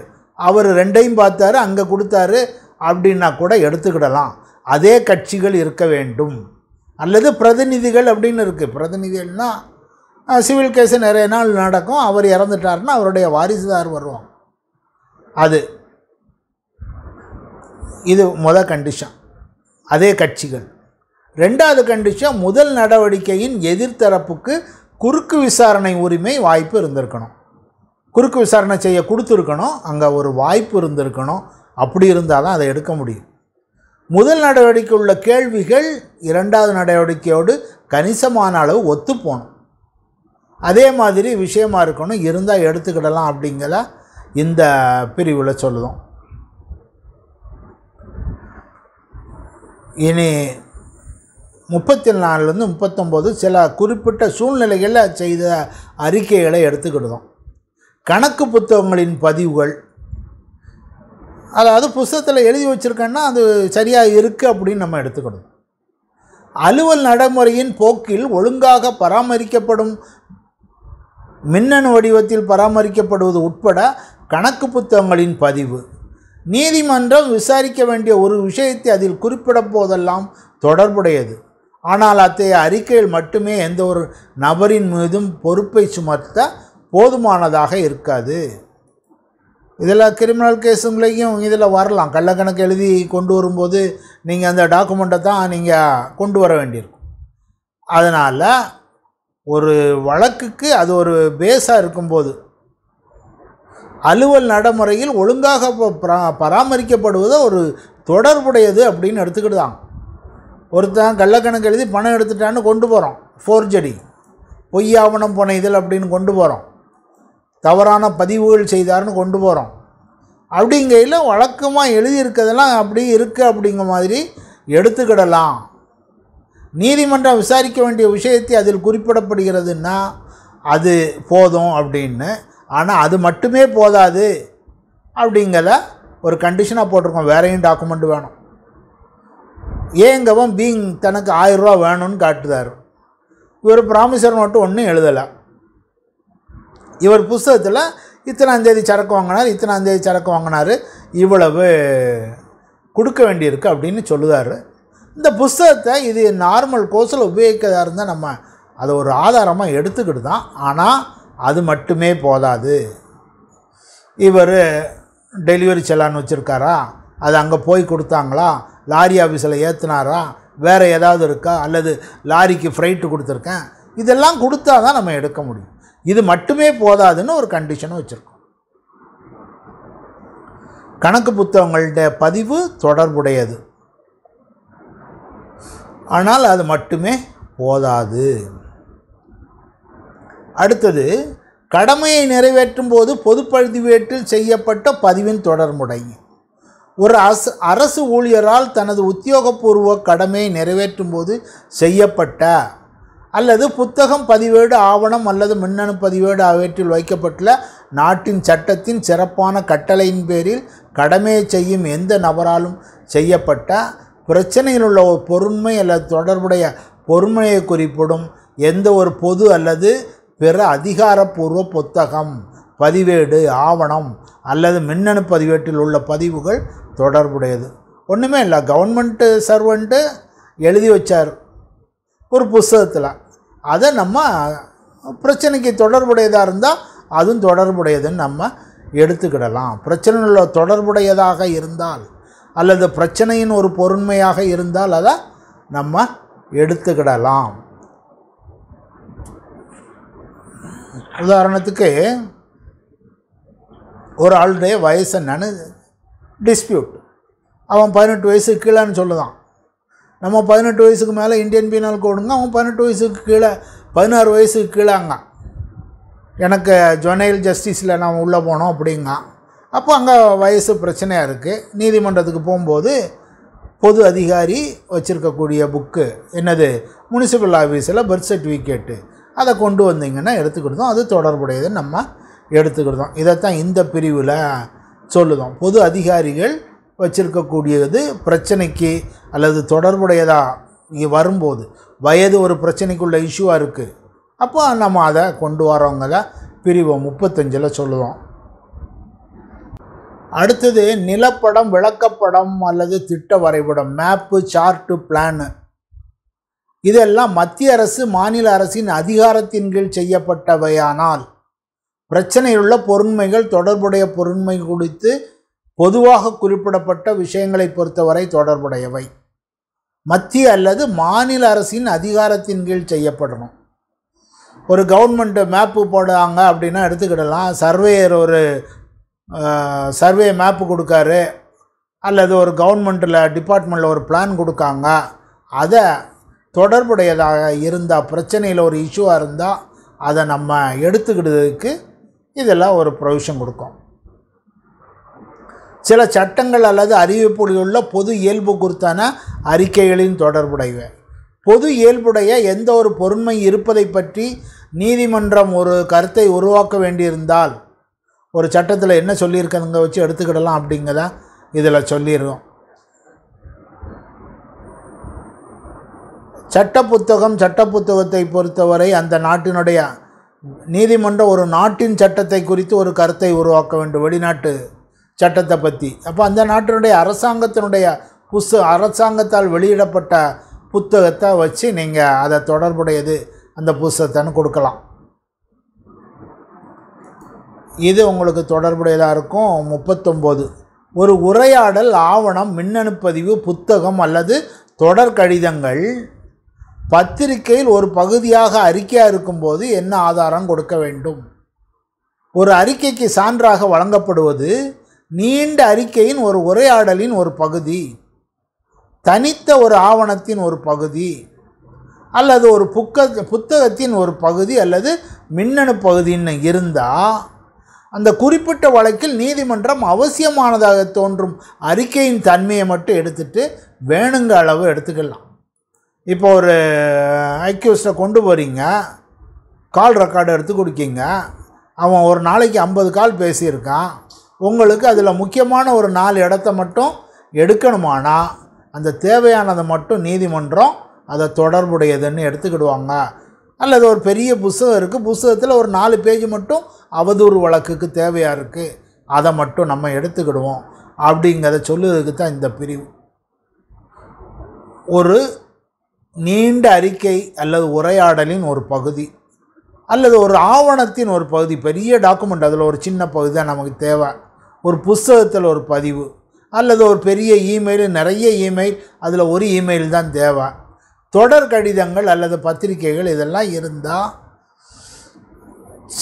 அவர் ரெண்டையும் பார்த்தாரு அங்கே கொடுத்தாரு அப்படின்னா கூட எடுத்துக்கிடலாம் அதே கட்சிகள் இருக்க வேண்டும் அல்லது பிரதிநிதிகள் அப்படின்னு இருக்குது பிரதிநிதிகள்னால் சிவில் கேஸு நிறைய நாள் நடக்கும் அவர் இறந்துட்டார்னா அவருடைய வாரிசுதார் வருவாங்க அது இது முத கண்டிஷன் அதே கட்சிகள் ரெண்டாவது கண்டிஷன் முதல் நடவடிக்கையின் எதிர்த்தரப்புக்கு குறுக்கு விசாரணை உரிமை வாய்ப்பு இருந்திருக்கணும் குறுக்கு விசாரணை செய்ய கொடுத்துருக்கணும் அங்கே ஒரு வாய்ப்பு இருந்திருக்கணும் அப்படி இருந்தால் தான் அதை எடுக்க முடியும் முதல் நடவடிக்கை உள்ள கேள்விகள் இரண்டாவது நடவடிக்கையோடு கணிசமான அளவு ஒத்துப்போகணும் அதே மாதிரி விஷயமா இருக்கணும் இருந்தால் எடுத்துக்கிடலாம் அப்படிங்கிற இந்த பிரிவில் சொல்லுதும் இனி முப்பத்தி நாலுலேருந்து முப்பத்தொம்போது சில குறிப்பிட்ட சூழ்நிலைகளில் செய்த அறிக்கைகளை எடுத்துக்கிடுதோம் கணக்கு புத்தகங்களின் பதிவுகள் அதாவது புஸ்தகத்தில் எழுதி வச்சுருக்கேன்னா அது சரியாக இருக்குது அப்படின்னு நம்ம எடுத்துக்கிடுவோம் அலுவல் நடைமுறையின் போக்கில் ஒழுங்காக பராமரிக்கப்படும் மின்னணு வடிவத்தில் பராமரிக்கப்படுவது உட்பட கணக்கு புத்தகங்களின் பதிவு நீதிமன்றம் விசாரிக்க வேண்டிய ஒரு விஷயத்தை அதில் குறிப்பிட போதெல்லாம் தொடர்புடையது ஆனால் அத்தகைய அறிக்கையில் மட்டுமே எந்த ஒரு நபரின் மீதும் பொறுப்பை சுமர்த்த போதுமானதாக இருக்காது இதில் கிரிமினல் கேஸுங்களையும் இதில் வரலாம் கள்ளக்கணக்கு எழுதி கொண்டு வரும்போது நீங்கள் அந்த டாக்குமெண்ட்டை தான் நீங்கள் கொண்டு வர வேண்டியிருக்கும் அதனால் ஒரு வழக்குக்கு அது ஒரு பேஸாக இருக்கும்போது அலுவல் நடைமுறையில் ஒழுங்காக பராமரிக்கப்படுவது ஒரு தொடர்புடையது அப்படின்னு எடுத்துக்கிட்டுதான் ஒருத்தன் கள்ளக்கணக்கு எழுதி பணம் எடுத்துட்டான்னு கொண்டு போகிறோம் ஃபோர்ஜடி பொய்யாவணம் போன இதில் அப்படின்னு கொண்டு போகிறோம் தவறான பதிவுகள் செய்தார்னு கொண்டு போகிறோம் அப்படிங்கையில் வழக்கமாக எழுதியிருக்கிறதெல்லாம் அப்படி இருக்குது அப்படிங்கிற மாதிரி எடுத்துக்கிடலாம் நீதிமன்றம் விசாரிக்க வேண்டிய விஷயத்தை அதில் குறிப்பிடப்படுகிறதுன்னா அது போதும் அப்படின்னு ஆனால் அது மட்டுமே போதாது அப்படிங்கிற ஒரு கண்டிஷனாக போட்டிருக்கோம் வேறையும் டாக்குமெண்ட் வேணும் ஏங்கவும் பீங் தனக்கு ஆயிரரூவா வேணும்னு காட்டுதார் இவர் ப்ராமிசர் மட்டும் ஒன்றும் எழுதலை இவர் புஸ்தகத்தில் இத்தனாந்தேதி சரக்கு வாங்கினார் இத்தனாந்தேதி சரக்கு வாங்கினார் இவ்வளவு கொடுக்க வேண்டியிருக்கு அப்படின்னு சொல்லுதார் இந்த புஸ்தகத்தை இது நார்மல் கோர்ஸில் உபயோகிக்கிறதா இருந்தால் நம்ம அதை ஒரு ஆதாரமாக எடுத்துக்கிட்டு தான் ஆனால் அது மட்டுமே போதாது இவர் டெலிவரி செல்லான்னு வச்சுருக்காரா அது அங்கே போய் கொடுத்தாங்களா லாரி ஆஃபீஸில் ஏற்றுனாரா வேறு ஏதாவது இருக்கா அல்லது லாரிக்கு ஃப்ரைட்டு கொடுத்துருக்கேன் இதெல்லாம் கொடுத்தா தான் நம்ம எடுக்க முடியும் இது மட்டுமே போதாதுன்னு ஒரு கண்டிஷனும் வச்சுருக்கோம் கணக்கு புத்தகங்கள்ட பதிவு தொடர்புடையது ஆனால் அது மட்டுமே போதாது அடுத்தது கடமையை நிறைவேற்றும் போது பொதுப்பதிவேட்டில் செய்யப்பட்ட பதிவின் தொடர்முடை ஒரு அரசு அரசு ஊழியரால் தனது உத்தியோகபூர்வ கடமையை நிறைவேற்றும் போது செய்யப்பட்ட அல்லது புத்தகம் பதிவேடு ஆவணம் அல்லது மின்னணு பதிவேடு ஆகியவற்றில் வைக்கப்பட்டுள்ள நாட்டின் சட்டத்தின் சிறப்பான கட்டளையின் பேரில் கடமையை செய்யும் எந்த நபராலும் செய்யப்பட்ட பிரச்சனையில் உள்ள ஒரு பொருண்மை அல்லது தொடர்புடைய பொறுமையை குறிப்பிடும் எந்த ஒரு பொது அல்லது பிற அதிகாரப்பூர்வ புத்தகம் பதிவேடு ஆவணம் அல்லது மின்னணு பதிவேட்டில் உள்ள பதிவுகள் தொடர்புடையது ஒன்றுமே இல்லை கவர்மெண்ட்டு சர்வெண்ட்டு எழுதி வச்சார் ஒரு புஸ்தகத்தில் அதை நம்ம பிரச்சனைக்கு தொடர்புடையதாக இருந்தால் அதுவும் தொடர்புடையதுன்னு நம்ம எடுத்துக்கிடலாம் உள்ள தொடர்புடையதாக இருந்தால் அல்லது பிரச்சனையின் ஒரு பொறுமையாக இருந்தால் அதை நம்ம எடுத்துக்கிடலாம் உதாரணத்துக்கு ஒரு ஆளுடைய வயசு என்னன்னு டிஸ்பியூட் அவன் பதினெட்டு வயசுக்கு கீழேன்னு சொல்லுதான் நம்ம பதினெட்டு வயசுக்கு மேலே இந்தியன் பீனால் கோடுங்க அவன் பதினெட்டு வயசுக்கு கீழே பதினாறு வயசுக்கு கீழாங்க எனக்கு ஜொனைல் ஜஸ்டிஸில் நான் உள்ளே போனோம் அப்படிங்க அப்போ அங்கே வயசு பிரச்சனையாக இருக்குது நீதிமன்றத்துக்கு போகும்போது பொது அதிகாரி வச்சுருக்கக்கூடிய புக்கு என்னது முனிசிபல் ஆஃபீஸில் பர்த் சர்டிஃபிகேட்டு அதை கொண்டு வந்தீங்கன்னா எடுத்துக்கிடுதோம் அது தொடர்புடையது நம்ம எடுத்துக்கிடுதோம் இதைத்தான் இந்த பிரிவில் சொல்லுதோம் பொது அதிகாரிகள் வச்சுருக்கக்கூடியது பிரச்சனைக்கு அல்லது தொடர்புடையதாக இங்கே வரும்போது வயது ஒரு பிரச்சனைக்குள்ள இஷ்யூவாக இருக்குது அப்போ நம்ம அதை கொண்டு வரவங்கள பிரிவை முப்பத்தஞ்சில் சொல்லுவோம் அடுத்தது நிலப்படம் விளக்கப்படம் அல்லது திட்ட வரைபடம் மேப்பு சார்ட்டு பிளான் இதெல்லாம் மத்திய அரசு மாநில அரசின் அதிகாரத்தின் கீழ் செய்யப்பட்டவையானால் பிரச்சனையுள்ள பொருண்மைகள் தொடர்புடைய பொருண்மை குறித்து பொதுவாக குறிப்பிடப்பட்ட விஷயங்களை பொறுத்தவரை தொடர்புடையவை மத்திய அல்லது மாநில அரசின் அதிகாரத்தின் கீழ் செய்யப்படணும் ஒரு கவர்மெண்ட்டு மேப்பு போடுறாங்க அப்படின்னா எடுத்துக்கிடலாம் சர்வேயர் ஒரு சர்வே மேப்பு கொடுக்காரு அல்லது ஒரு கவர்மெண்ட்டில் டிபார்ட்மெண்ட்டில் ஒரு பிளான் கொடுக்காங்க அதை தொடர்புடையதாக இருந்தால் பிரச்சனையில் ஒரு இஷ்யூவாக இருந்தால் அதை நம்ம எடுத்துக்கிட்டதுக்கு இதெல்லாம் ஒரு ப்ரொவிஷன் கொடுக்கும் சில சட்டங்கள் அல்லது உள்ள பொது இயல்பு குறித்தான அறிக்கைகளின் தொடர்புடையவை பொது இயல்புடைய எந்த ஒரு பொருண்மை இருப்பதை பற்றி நீதிமன்றம் ஒரு கருத்தை உருவாக்க வேண்டியிருந்தால் ஒரு சட்டத்தில் என்ன சொல்லியிருக்கிறதுங்க வச்சு எடுத்துக்கிடலாம் அப்படிங்கிறத இதில் சொல்லிடுவோம் சட்ட புத்தகம் சட்ட புத்தகத்தை பொறுத்தவரை அந்த நாட்டினுடைய நீதிமன்றம் ஒரு நாட்டின் சட்டத்தை குறித்து ஒரு கருத்தை உருவாக்க வேண்டும் வெளிநாட்டு சட்டத்தை பற்றி அப்போ அந்த நாட்டினுடைய அரசாங்கத்தினுடைய புஸ்த அரசாங்கத்தால் வெளியிடப்பட்ட புத்தகத்தை வச்சு நீங்கள் அதை தொடர்புடையது அந்த புஸ்தகத்தை கொடுக்கலாம் இது உங்களுக்கு தொடர்புடையதாக இருக்கும் முப்பத்தொம்போது ஒரு உரையாடல் ஆவணம் மின்னணு பதிவு புத்தகம் அல்லது தொடர் கடிதங்கள் பத்திரிகையில் ஒரு பகுதியாக அறிக்கையாக இருக்கும்போது என்ன ஆதாரம் கொடுக்க வேண்டும் ஒரு அறிக்கைக்கு சான்றாக வழங்கப்படுவது நீண்ட அறிக்கையின் ஒரு உரையாடலின் ஒரு பகுதி தனித்த ஒரு ஆவணத்தின் ஒரு பகுதி அல்லது ஒரு புக்க புத்தகத்தின் ஒரு பகுதி அல்லது மின்னணு பகுதின்னு இருந்தால் அந்த குறிப்பிட்ட வழக்கில் நீதிமன்றம் அவசியமானதாக தோன்றும் அறிக்கையின் தன்மையை மட்டும் எடுத்துட்டு வேணுங்க அளவு எடுத்துக்கலாம் இப்போ ஒரு ஐக்கியூஸில் கொண்டு போகிறீங்க கால் ரெக்கார்டு எடுத்து கொடுக்கீங்க அவன் ஒரு நாளைக்கு ஐம்பது கால் பேசியிருக்கான் உங்களுக்கு அதில் முக்கியமான ஒரு நாலு இடத்த மட்டும் எடுக்கணுமானா அந்த தேவையானதை மட்டும் நீதிமன்றம் அதை தொடர்புடையதுன்னு எடுத்துக்கிடுவாங்க அல்லது ஒரு பெரிய புஸ்தகம் இருக்குது புஸ்தகத்தில் ஒரு நாலு பேஜ் மட்டும் அவதூறு வழக்குக்கு தேவையாக இருக்குது அதை மட்டும் நம்ம எடுத்துக்கிடுவோம் அப்படிங்கிறத சொல்லுறதுக்கு தான் இந்த பிரிவு ஒரு நீண்ட அறிக்கை அல்லது உரையாடலின் ஒரு பகுதி அல்லது ஒரு ஆவணத்தின் ஒரு பகுதி பெரிய டாக்குமெண்ட் அதில் ஒரு சின்ன பகுதி தான் நமக்கு தேவை ஒரு புஸ்தகத்தில் ஒரு பதிவு அல்லது ஒரு பெரிய இமெயில் நிறைய இமெயில் அதில் ஒரு இமெயில் தான் தேவை தொடர் கடிதங்கள் அல்லது பத்திரிகைகள் இதெல்லாம் இருந்தால்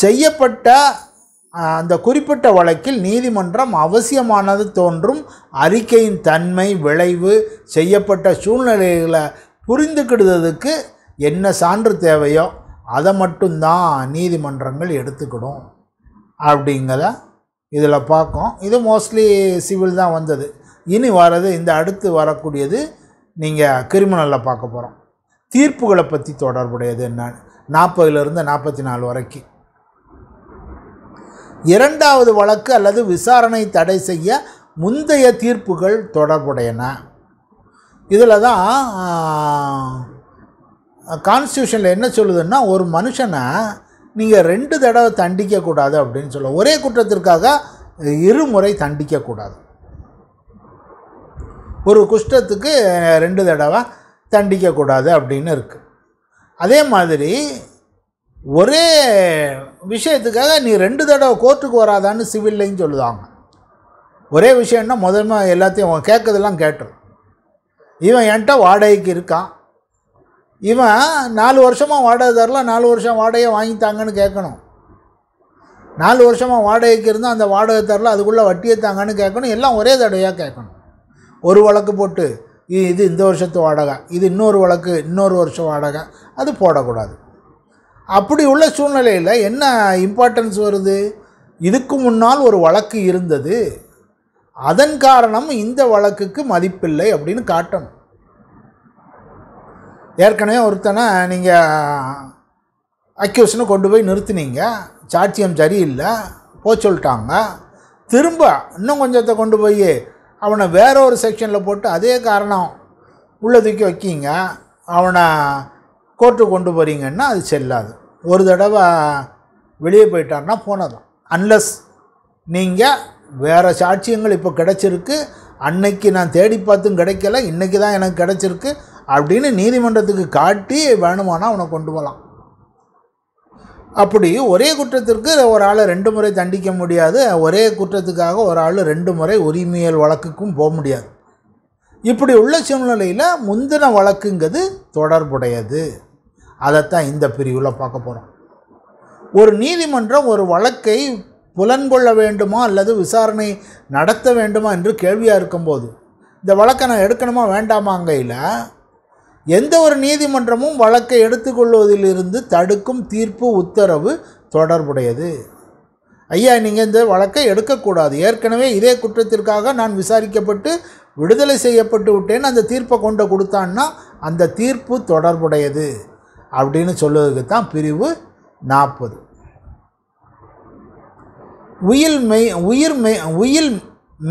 செய்யப்பட்ட அந்த குறிப்பிட்ட வழக்கில் நீதிமன்றம் அவசியமானது தோன்றும் அறிக்கையின் தன்மை விளைவு செய்யப்பட்ட சூழ்நிலைகளை புரிந்துக்கிடுறதுக்கு என்ன சான்று தேவையோ அதை மட்டும்தான் நீதிமன்றங்கள் எடுத்துக்கிடும் அப்படிங்கிறத இதில் பார்க்கும் இது மோஸ்ட்லி சிவில் தான் வந்தது இனி வர்றது இந்த அடுத்து வரக்கூடியது நீங்கள் கிரிமினலில் பார்க்க போகிறோம் தீர்ப்புகளை பற்றி தொடர்புடையது என்னன்னு நாற்பதுலேருந்து நாற்பத்தி நாலு வரைக்கும் இரண்டாவது வழக்கு அல்லது விசாரணை தடை செய்ய முந்தைய தீர்ப்புகள் தொடர்புடையன இதில் தான் கான்ஸ்டியூஷனில் என்ன சொல்லுதுன்னா ஒரு மனுஷனை நீங்கள் ரெண்டு தடவை தண்டிக்கக்கூடாது அப்படின்னு சொல்ல ஒரே குற்றத்திற்காக இருமுறை தண்டிக்கக்கூடாது ஒரு குஷ்டத்துக்கு ரெண்டு தடவை தண்டிக்கக்கூடாது அப்படின்னு இருக்குது அதே மாதிரி ஒரே விஷயத்துக்காக நீ ரெண்டு தடவை கோர்ட்டுக்கு வராதான்னு சிவில்லைன்னு சொல்லுவாங்க ஒரே விஷயம்னா முதன்மை எல்லாத்தையும் அவன் கேட்குறதெல்லாம் கேட்டுரு இவன் என்கிட்ட வாடகைக்கு இருக்கான் இவன் நாலு வருஷமாக வாடகை தரல நாலு வருஷம் வாடகையை வாங்கித்தாங்கன்னு கேட்கணும் நாலு வருஷமாக வாடகைக்கு இருந்தால் அந்த வாடகை தரல அதுக்குள்ளே வட்டியை தாங்கன்னு கேட்கணும் எல்லாம் ஒரே தடவையாக கேட்கணும் ஒரு வழக்கு போட்டு இது இந்த வருஷத்து வாடகை இது இன்னொரு வழக்கு இன்னொரு வருஷம் வாடகை அது போடக்கூடாது அப்படி உள்ள சூழ்நிலையில் என்ன இம்பார்ட்டன்ஸ் வருது இதுக்கு முன்னால் ஒரு வழக்கு இருந்தது அதன் காரணம் இந்த வழக்குக்கு மதிப்பில்லை அப்படின்னு காட்டணும் ஏற்கனவே ஒருத்தனை நீங்கள் அக்யூஷனை கொண்டு போய் நிறுத்தினீங்க சாட்சியம் சரியில்லை போக சொல்லிட்டாங்க திரும்ப இன்னும் கொஞ்சத்தை கொண்டு போய் அவனை வேற ஒரு செக்ஷனில் போட்டு அதே காரணம் உள்ள தூக்கி வைக்கிங்க அவனை கோர்ட்டு கொண்டு போகிறீங்கன்னா அது செல்லாது ஒரு தடவை வெளியே போயிட்டார்னா போனதும் அன்லஸ் நீங்கள் வேறு சாட்சியங்கள் இப்போ கிடச்சிருக்கு அன்னைக்கு நான் தேடி பார்த்தும் கிடைக்கல இன்றைக்கி தான் எனக்கு கிடச்சிருக்கு அப்படின்னு நீதிமன்றத்துக்கு காட்டி வேணுமானால் அவனை கொண்டு போகலாம் அப்படி ஒரே குற்றத்திற்கு ஒரு ஆளை ரெண்டு முறை தண்டிக்க முடியாது ஒரே குற்றத்துக்காக ஒரு ஆள் ரெண்டு முறை உரிமையல் வழக்குக்கும் போக முடியாது இப்படி உள்ள சூழ்நிலையில் முந்தின வழக்குங்கிறது தொடர்புடையது அதைத்தான் இந்த பிரிவில் பார்க்க போகிறோம் ஒரு நீதிமன்றம் ஒரு வழக்கை புலன்கொள்ள வேண்டுமா அல்லது விசாரணை நடத்த வேண்டுமா என்று கேள்வியாக இருக்கும்போது இந்த வழக்கை நான் எடுக்கணுமா வேண்டாமாங்கையில் எந்த ஒரு நீதிமன்றமும் வழக்கை எடுத்துக்கொள்வதிலிருந்து தடுக்கும் தீர்ப்பு உத்தரவு தொடர்புடையது ஐயா நீங்கள் இந்த வழக்கை எடுக்கக்கூடாது ஏற்கனவே இதே குற்றத்திற்காக நான் விசாரிக்கப்பட்டு விடுதலை செய்யப்பட்டு விட்டேன்னு அந்த தீர்ப்பை கொண்டு கொடுத்தான்னா அந்த தீர்ப்பு தொடர்புடையது அப்படின்னு சொல்லுவதுக்கு தான் பிரிவு நாற்பது உயிர் மெய் உயிர் மெய் உயில்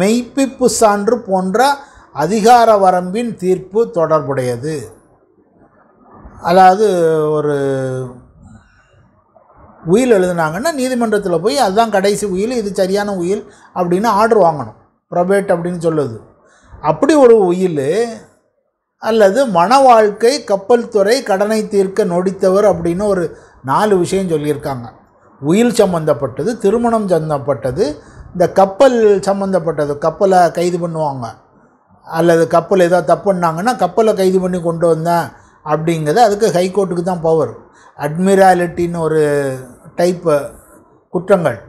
மெய்ப்பிப்பு சான்று போன்ற அதிகார வரம்பின் தீர்ப்பு தொடர்புடையது அதாவது ஒரு உயில் எழுதுனாங்கன்னா நீதிமன்றத்தில் போய் அதுதான் கடைசி உயில் இது சரியான உயில் அப்படின்னு ஆர்டர் வாங்கணும் ப்ரொபேட் அப்படின்னு சொல்லுது அப்படி ஒரு உயில் அல்லது மன வாழ்க்கை கப்பல் துறை கடனை தீர்க்க நொடித்தவர் அப்படின்னு ஒரு நாலு விஷயம் சொல்லியிருக்காங்க உயில் சம்மந்தப்பட்டது திருமணம் சம்மந்தப்பட்டது இந்த கப்பல் சம்மந்தப்பட்டது கப்பலை கைது பண்ணுவாங்க அல்லது கப்பல் ஏதோ தப்புன்னாங்கன்னா கப்பலை கைது பண்ணி கொண்டு வந்தேன் அப்படிங்கிறது அதுக்கு ஹைகோர்ட்டுக்கு தான் பவர் அட்மிராலிட்டின்னு ஒரு டைப்பு குற்றங்கள்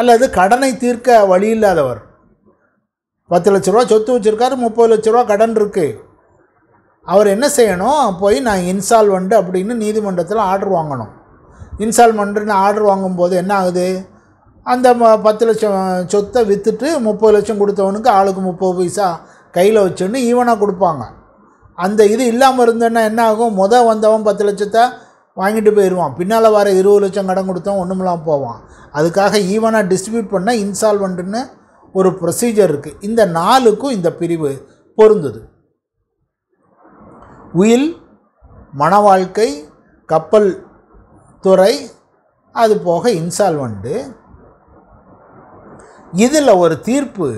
அல்லது கடனை தீர்க்க வழி இல்லாதவர் பத்து லட்ச ரூபா சொத்து வச்சுருக்காரு முப்பது லட்ச ரூபா கடன் இருக்குது அவர் என்ன செய்யணும் போய் நான் இன்சால்வெண்ட்டு அப்படின்னு நீதிமன்றத்தில் ஆர்டர் வாங்கணும் இன்ஸ்டால்மெண்ட்டுன்னு ஆர்டர் வாங்கும்போது என்ன ஆகுது அந்த பத்து லட்சம் சொத்தை விற்றுட்டு முப்பது லட்சம் கொடுத்தவனுக்கு ஆளுக்கு முப்பது பைசா கையில் வச்சுன்னு ஈவனாக கொடுப்பாங்க அந்த இது இல்லாமல் இருந்தேன்னா என்ன ஆகும் மொதல் வந்தவன் பத்து லட்சத்தை வாங்கிட்டு போயிடுவான் பின்னால் வர இருபது லட்சம் கடன் கொடுத்தவன் ஒன்றுமெல்லாம் போவான் அதுக்காக ஈவனாக டிஸ்ட்ரிபியூட் பண்ண இன்சால்வெண்ட்டுன்னு ஒரு ப்ரொசீஜர் இருக்குது இந்த நாலுக்கும் இந்த பிரிவு பொருந்தது உயில் மன வாழ்க்கை கப்பல் துறை அது போக இன்சால்வெண்ட்டு இதில் ஒரு தீர்ப்பு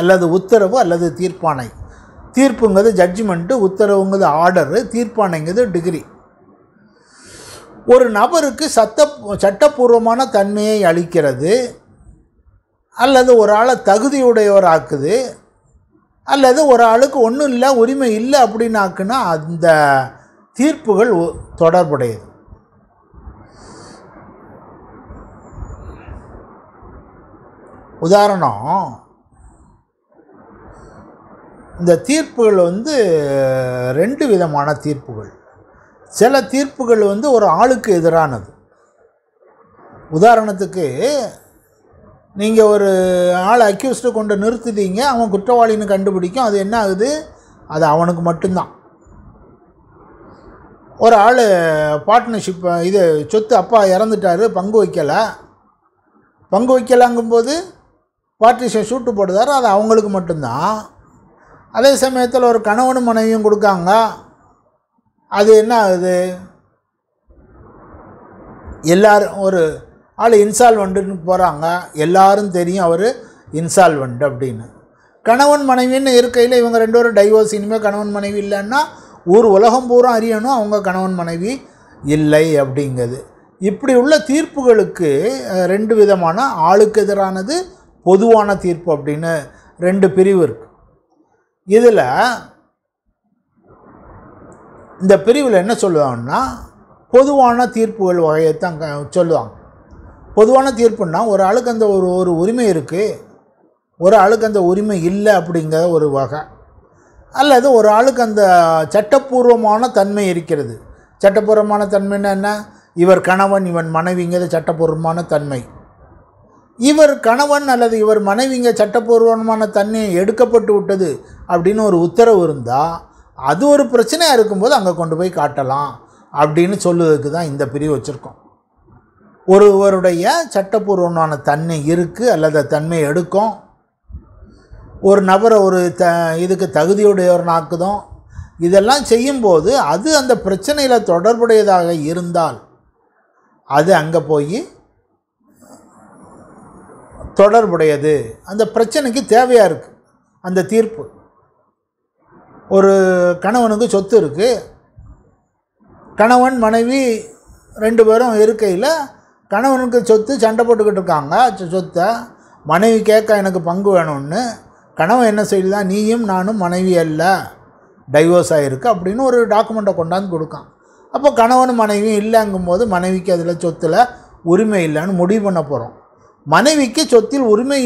அல்லது உத்தரவு அல்லது தீர்ப்பானை தீர்ப்புங்கிறது ஜட்ஜ்மெண்ட்டு உத்தரவுங்கிறது ஆர்டரு தீர்ப்பானைங்கிறது டிகிரி ஒரு நபருக்கு சட்ட சட்டப்பூர்வமான தன்மையை அளிக்கிறது அல்லது ஒரு ஆளை தகுதியுடையவராக்குது அல்லது ஒரு ஆளுக்கு ஒன்றும் இல்லை உரிமை இல்லை அப்படின்னாக்குன்னா அந்த தீர்ப்புகள் தொடர்புடையது உதாரணம் இந்த தீர்ப்புகள் வந்து ரெண்டு விதமான தீர்ப்புகள் சில தீர்ப்புகள் வந்து ஒரு ஆளுக்கு எதிரானது உதாரணத்துக்கு நீங்கள் ஒரு ஆளை அக்யூஸ்டு கொண்டு நிறுத்துதீங்க அவன் குற்றவாளின்னு கண்டுபிடிக்கும் அது என்ன ஆகுது அது அவனுக்கு மட்டும்தான் ஒரு ஆள் பார்ட்னர்ஷிப் இது சொத்து அப்பா இறந்துட்டார் பங்கு வைக்கலை பங்கு வைக்கலாங்கும்போது பார்ட்னர்ஷிப் ஷூட்டு போடுதார் அது அவங்களுக்கு மட்டும்தான் அதே சமயத்தில் ஒரு கணவனும் மனைவியும் கொடுக்காங்க அது என்ன ஆகுது எல்லாரும் ஒரு ஆள் இன்சால்வெண்ட்டுன்னு போகிறாங்க எல்லாரும் தெரியும் அவர் இன்சால்வெண்ட் அப்படின்னு கணவன் மனைவின்னு இருக்கையில் இவங்க ரெண்டு பேரும் டைவோர்ஸ் இனிமேல் கணவன் மனைவி இல்லைன்னா ஊர் உலகம் பூரா அறியணும் அவங்க கணவன் மனைவி இல்லை அப்படிங்கிறது இப்படி உள்ள தீர்ப்புகளுக்கு ரெண்டு விதமான ஆளுக்கு எதிரானது பொதுவான தீர்ப்பு அப்படின்னு ரெண்டு பிரிவு இருக்குது இதில் இந்த பிரிவில் என்ன சொல்லுவாங்கன்னா பொதுவான தீர்ப்புகள் வகையை தான் சொல்லுவாங்க பொதுவான தீர்ப்புன்னா ஒரு ஆளுக்கு அந்த ஒரு ஒரு உரிமை இருக்குது ஒரு ஆளுக்கு அந்த உரிமை இல்லை அப்படிங்கிற ஒரு வகை அல்லது ஒரு ஆளுக்கு அந்த சட்டப்பூர்வமான தன்மை இருக்கிறது சட்டப்பூர்வமான தன்மைன்னா என்ன இவர் கணவன் இவன் மனைவிங்கிறது சட்டப்பூர்வமான தன்மை இவர் கணவன் அல்லது இவர் மனைவிங்க சட்டப்பூர்வமான தண்ணி எடுக்கப்பட்டு விட்டது அப்படின்னு ஒரு உத்தரவு இருந்தால் அது ஒரு பிரச்சனையாக இருக்கும்போது அங்கே கொண்டு போய் காட்டலாம் அப்படின்னு சொல்லுவதுக்கு தான் இந்த பிரிவு வச்சுருக்கோம் ஒருவருடைய சட்டப்பூர்வமான தன்மை இருக்குது அல்லது தன்மை எடுக்கும் ஒரு நபரை ஒரு த இதுக்கு தகுதியுடையவர் நாக்குதோம் இதெல்லாம் செய்யும்போது அது அந்த பிரச்சனையில் தொடர்புடையதாக இருந்தால் அது அங்கே போய் தொடர்புடையது அந்த பிரச்சனைக்கு தேவையாக இருக்குது அந்த தீர்ப்பு ஒரு கணவனுக்கு சொத்து இருக்குது கணவன் மனைவி ரெண்டு பேரும் இருக்கையில் கணவனுக்கு சொத்து சண்டை போட்டுக்கிட்டு இருக்காங்க சொத்தை மனைவி கேட்க எனக்கு பங்கு வேணும்னு கணவன் என்ன செய்யலாம் நீயும் நானும் மனைவி அல்ல டைவோர்ஸ் ஆகிருக்கு அப்படின்னு ஒரு டாக்குமெண்ட்டை கொண்டாந்து கொடுக்கான் அப்போ கணவனும் மனைவியும் இல்லைங்கும்போது மனைவிக்கு அதில் சொத்தில் உரிமை இல்லைன்னு முடிவு பண்ண போகிறோம் மனைவிக்கு சொத்தில் உரிமை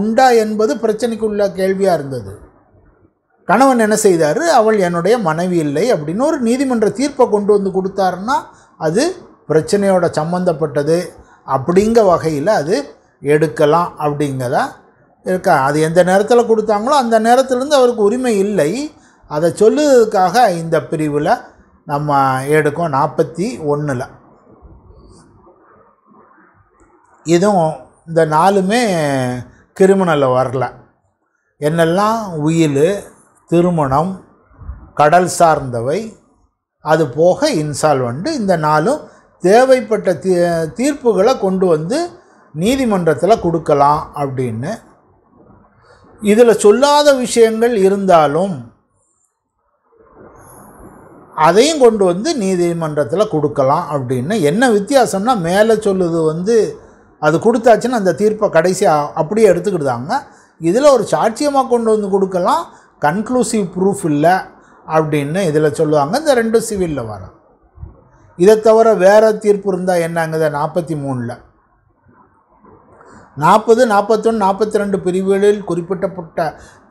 உண்டா என்பது பிரச்சனைக்குள்ள கேள்வியாக இருந்தது கணவன் என்ன செய்தார் அவள் என்னுடைய மனைவி இல்லை அப்படின்னு ஒரு நீதிமன்ற தீர்ப்பை கொண்டு வந்து கொடுத்தாருன்னா அது பிரச்சனையோட சம்மந்தப்பட்டது அப்படிங்கிற வகையில் அது எடுக்கலாம் அப்படிங்கிறத இருக்க அது எந்த நேரத்தில் கொடுத்தாங்களோ அந்த நேரத்துலேருந்து அவருக்கு உரிமை இல்லை அதை சொல்லுவதற்காக இந்த பிரிவில் நம்ம எடுக்கும் நாற்பத்தி ஒன்றில் இதுவும் இந்த நாலுமே கிரிமினலில் வரல என்னெல்லாம் உயில் திருமணம் கடல் சார்ந்தவை அது போக இன்சால்வெண்ட்டு இந்த நாளும் தேவைப்பட்ட தீ தீர்ப்புகளை கொண்டு வந்து நீதிமன்றத்தில் கொடுக்கலாம் அப்படின்னு இதில் சொல்லாத விஷயங்கள் இருந்தாலும் அதையும் கொண்டு வந்து நீதிமன்றத்தில் கொடுக்கலாம் அப்படின்னு என்ன வித்தியாசம்னா மேலே சொல்லுது வந்து அது கொடுத்தாச்சுன்னா அந்த தீர்ப்பை கடைசியாக அப்படியே எடுத்துக்கிட்டாங்க இதில் ஒரு சாட்சியமாக கொண்டு வந்து கொடுக்கலாம் கன்க்ளூசிவ் ப்ரூஃப் இல்லை அப்படின்னு இதில் சொல்லுவாங்க இந்த ரெண்டு சிவிலில் வர இதை தவிர வேறு தீர்ப்பு இருந்தால் என்னங்குத நாற்பத்தி மூணில் நாற்பது நாற்பத்தொன்று நாற்பத்தி ரெண்டு பிரிவுகளில் குறிப்பிட்டப்பட்ட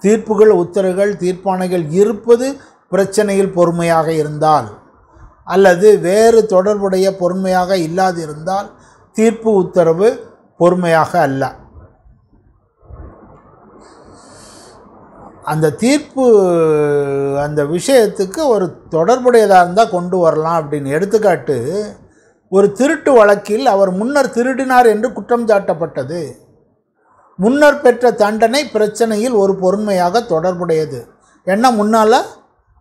தீர்ப்புகள் உத்தரவுகள் தீர்ப்பானைகள் இருப்பது பிரச்சனையில் பொறுமையாக இருந்தால் அல்லது வேறு தொடர்புடைய பொறுமையாக இல்லாதிருந்தால் தீர்ப்பு உத்தரவு பொறுமையாக அல்ல அந்த தீர்ப்பு அந்த விஷயத்துக்கு ஒரு தொடர்புடையதாக இருந்தால் கொண்டு வரலாம் அப்படின்னு எடுத்துக்காட்டு ஒரு திருட்டு வழக்கில் அவர் முன்னர் திருடினார் என்று குற்றம் சாட்டப்பட்டது முன்னர் பெற்ற தண்டனை பிரச்சனையில் ஒரு பொறுமையாக தொடர்புடையது என்ன முன்னால்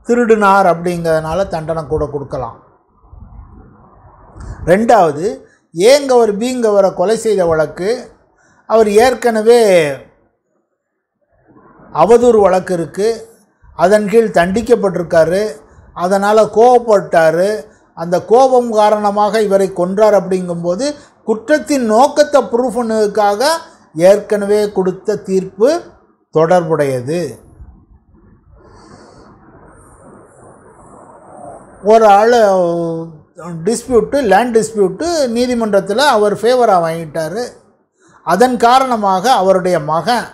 திருடினார் அப்படிங்கிறதுனால தண்டனை கூட கொடுக்கலாம் ரெண்டாவது ஏங்கவர் பீங்கவரை கொலை செய்த வழக்கு அவர் ஏற்கனவே அவதூறு வழக்கு இருக்குது அதன் கீழ் தண்டிக்கப்பட்டிருக்காரு அதனால் கோவப்பட்டார் அந்த கோபம் காரணமாக இவரை கொன்றார் அப்படிங்கும்போது குற்றத்தின் நோக்கத்தை ப்ரூஃப் பண்ணதுக்காக ஏற்கனவே கொடுத்த தீர்ப்பு தொடர்புடையது ஒரு ஆள் டிஸ்பியூட்டு லேண்ட் டிஸ்பியூட்டு நீதிமன்றத்தில் அவர் ஃபேவராக வாங்கிட்டார் அதன் காரணமாக அவருடைய மகன்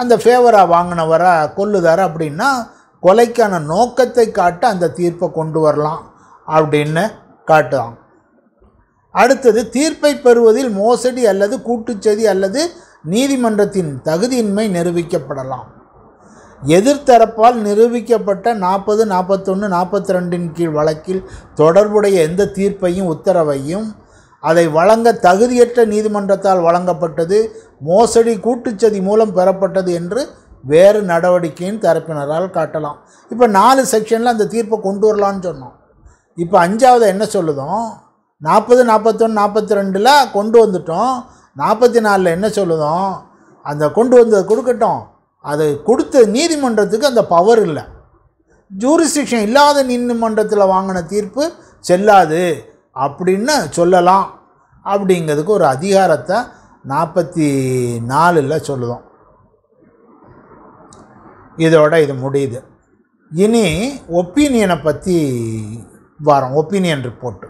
அந்த ஃபேவராக வாங்கினவரை கொல்லுதார் அப்படின்னா கொலைக்கான நோக்கத்தை காட்ட அந்த தீர்ப்பை கொண்டு வரலாம் அப்படின்னு காட்டுவாங்க அடுத்தது தீர்ப்பை பெறுவதில் மோசடி அல்லது கூட்டுச்சதி அல்லது நீதிமன்றத்தின் தகுதியின்மை நிரூபிக்கப்படலாம் எதிர்த்தரப்பால் நிரூபிக்கப்பட்ட நாற்பது நாற்பத்தொன்று நாற்பத்தி ரெண்டின் கீழ் வழக்கில் தொடர்புடைய எந்த தீர்ப்பையும் உத்தரவையும் அதை வழங்க தகுதியற்ற நீதிமன்றத்தால் வழங்கப்பட்டது மோசடி கூட்டுச்சதி மூலம் பெறப்பட்டது என்று வேறு நடவடிக்கையின் தரப்பினரால் காட்டலாம் இப்போ நாலு செக்ஷனில் அந்த தீர்ப்பை கொண்டு வரலான்னு சொன்னோம் இப்போ அஞ்சாவது என்ன சொல்லுதோம் நாற்பது நாற்பத்தொன்று நாற்பத்தி ரெண்டில் கொண்டு வந்துட்டோம் நாற்பத்தி நாலில் என்ன சொல்லுதோம் அந்த கொண்டு வந்தது கொடுக்கட்டும் அது கொடுத்த நீதிமன்றத்துக்கு அந்த பவர் இல்லை ஜூரிஸ்டிக்ஷன் இல்லாத நீதிமன்றத்தில் வாங்கின தீர்ப்பு செல்லாது அப்படின்னு சொல்லலாம் அப்படிங்கிறதுக்கு ஒரு அதிகாரத்தை நாற்பத்தி நாலில் சொல்லுதோம் இதோட இது முடியுது இனி ஒப்பீனியனை பற்றி வரோம் ஒப்பீனியன் ரிப்போர்ட்டு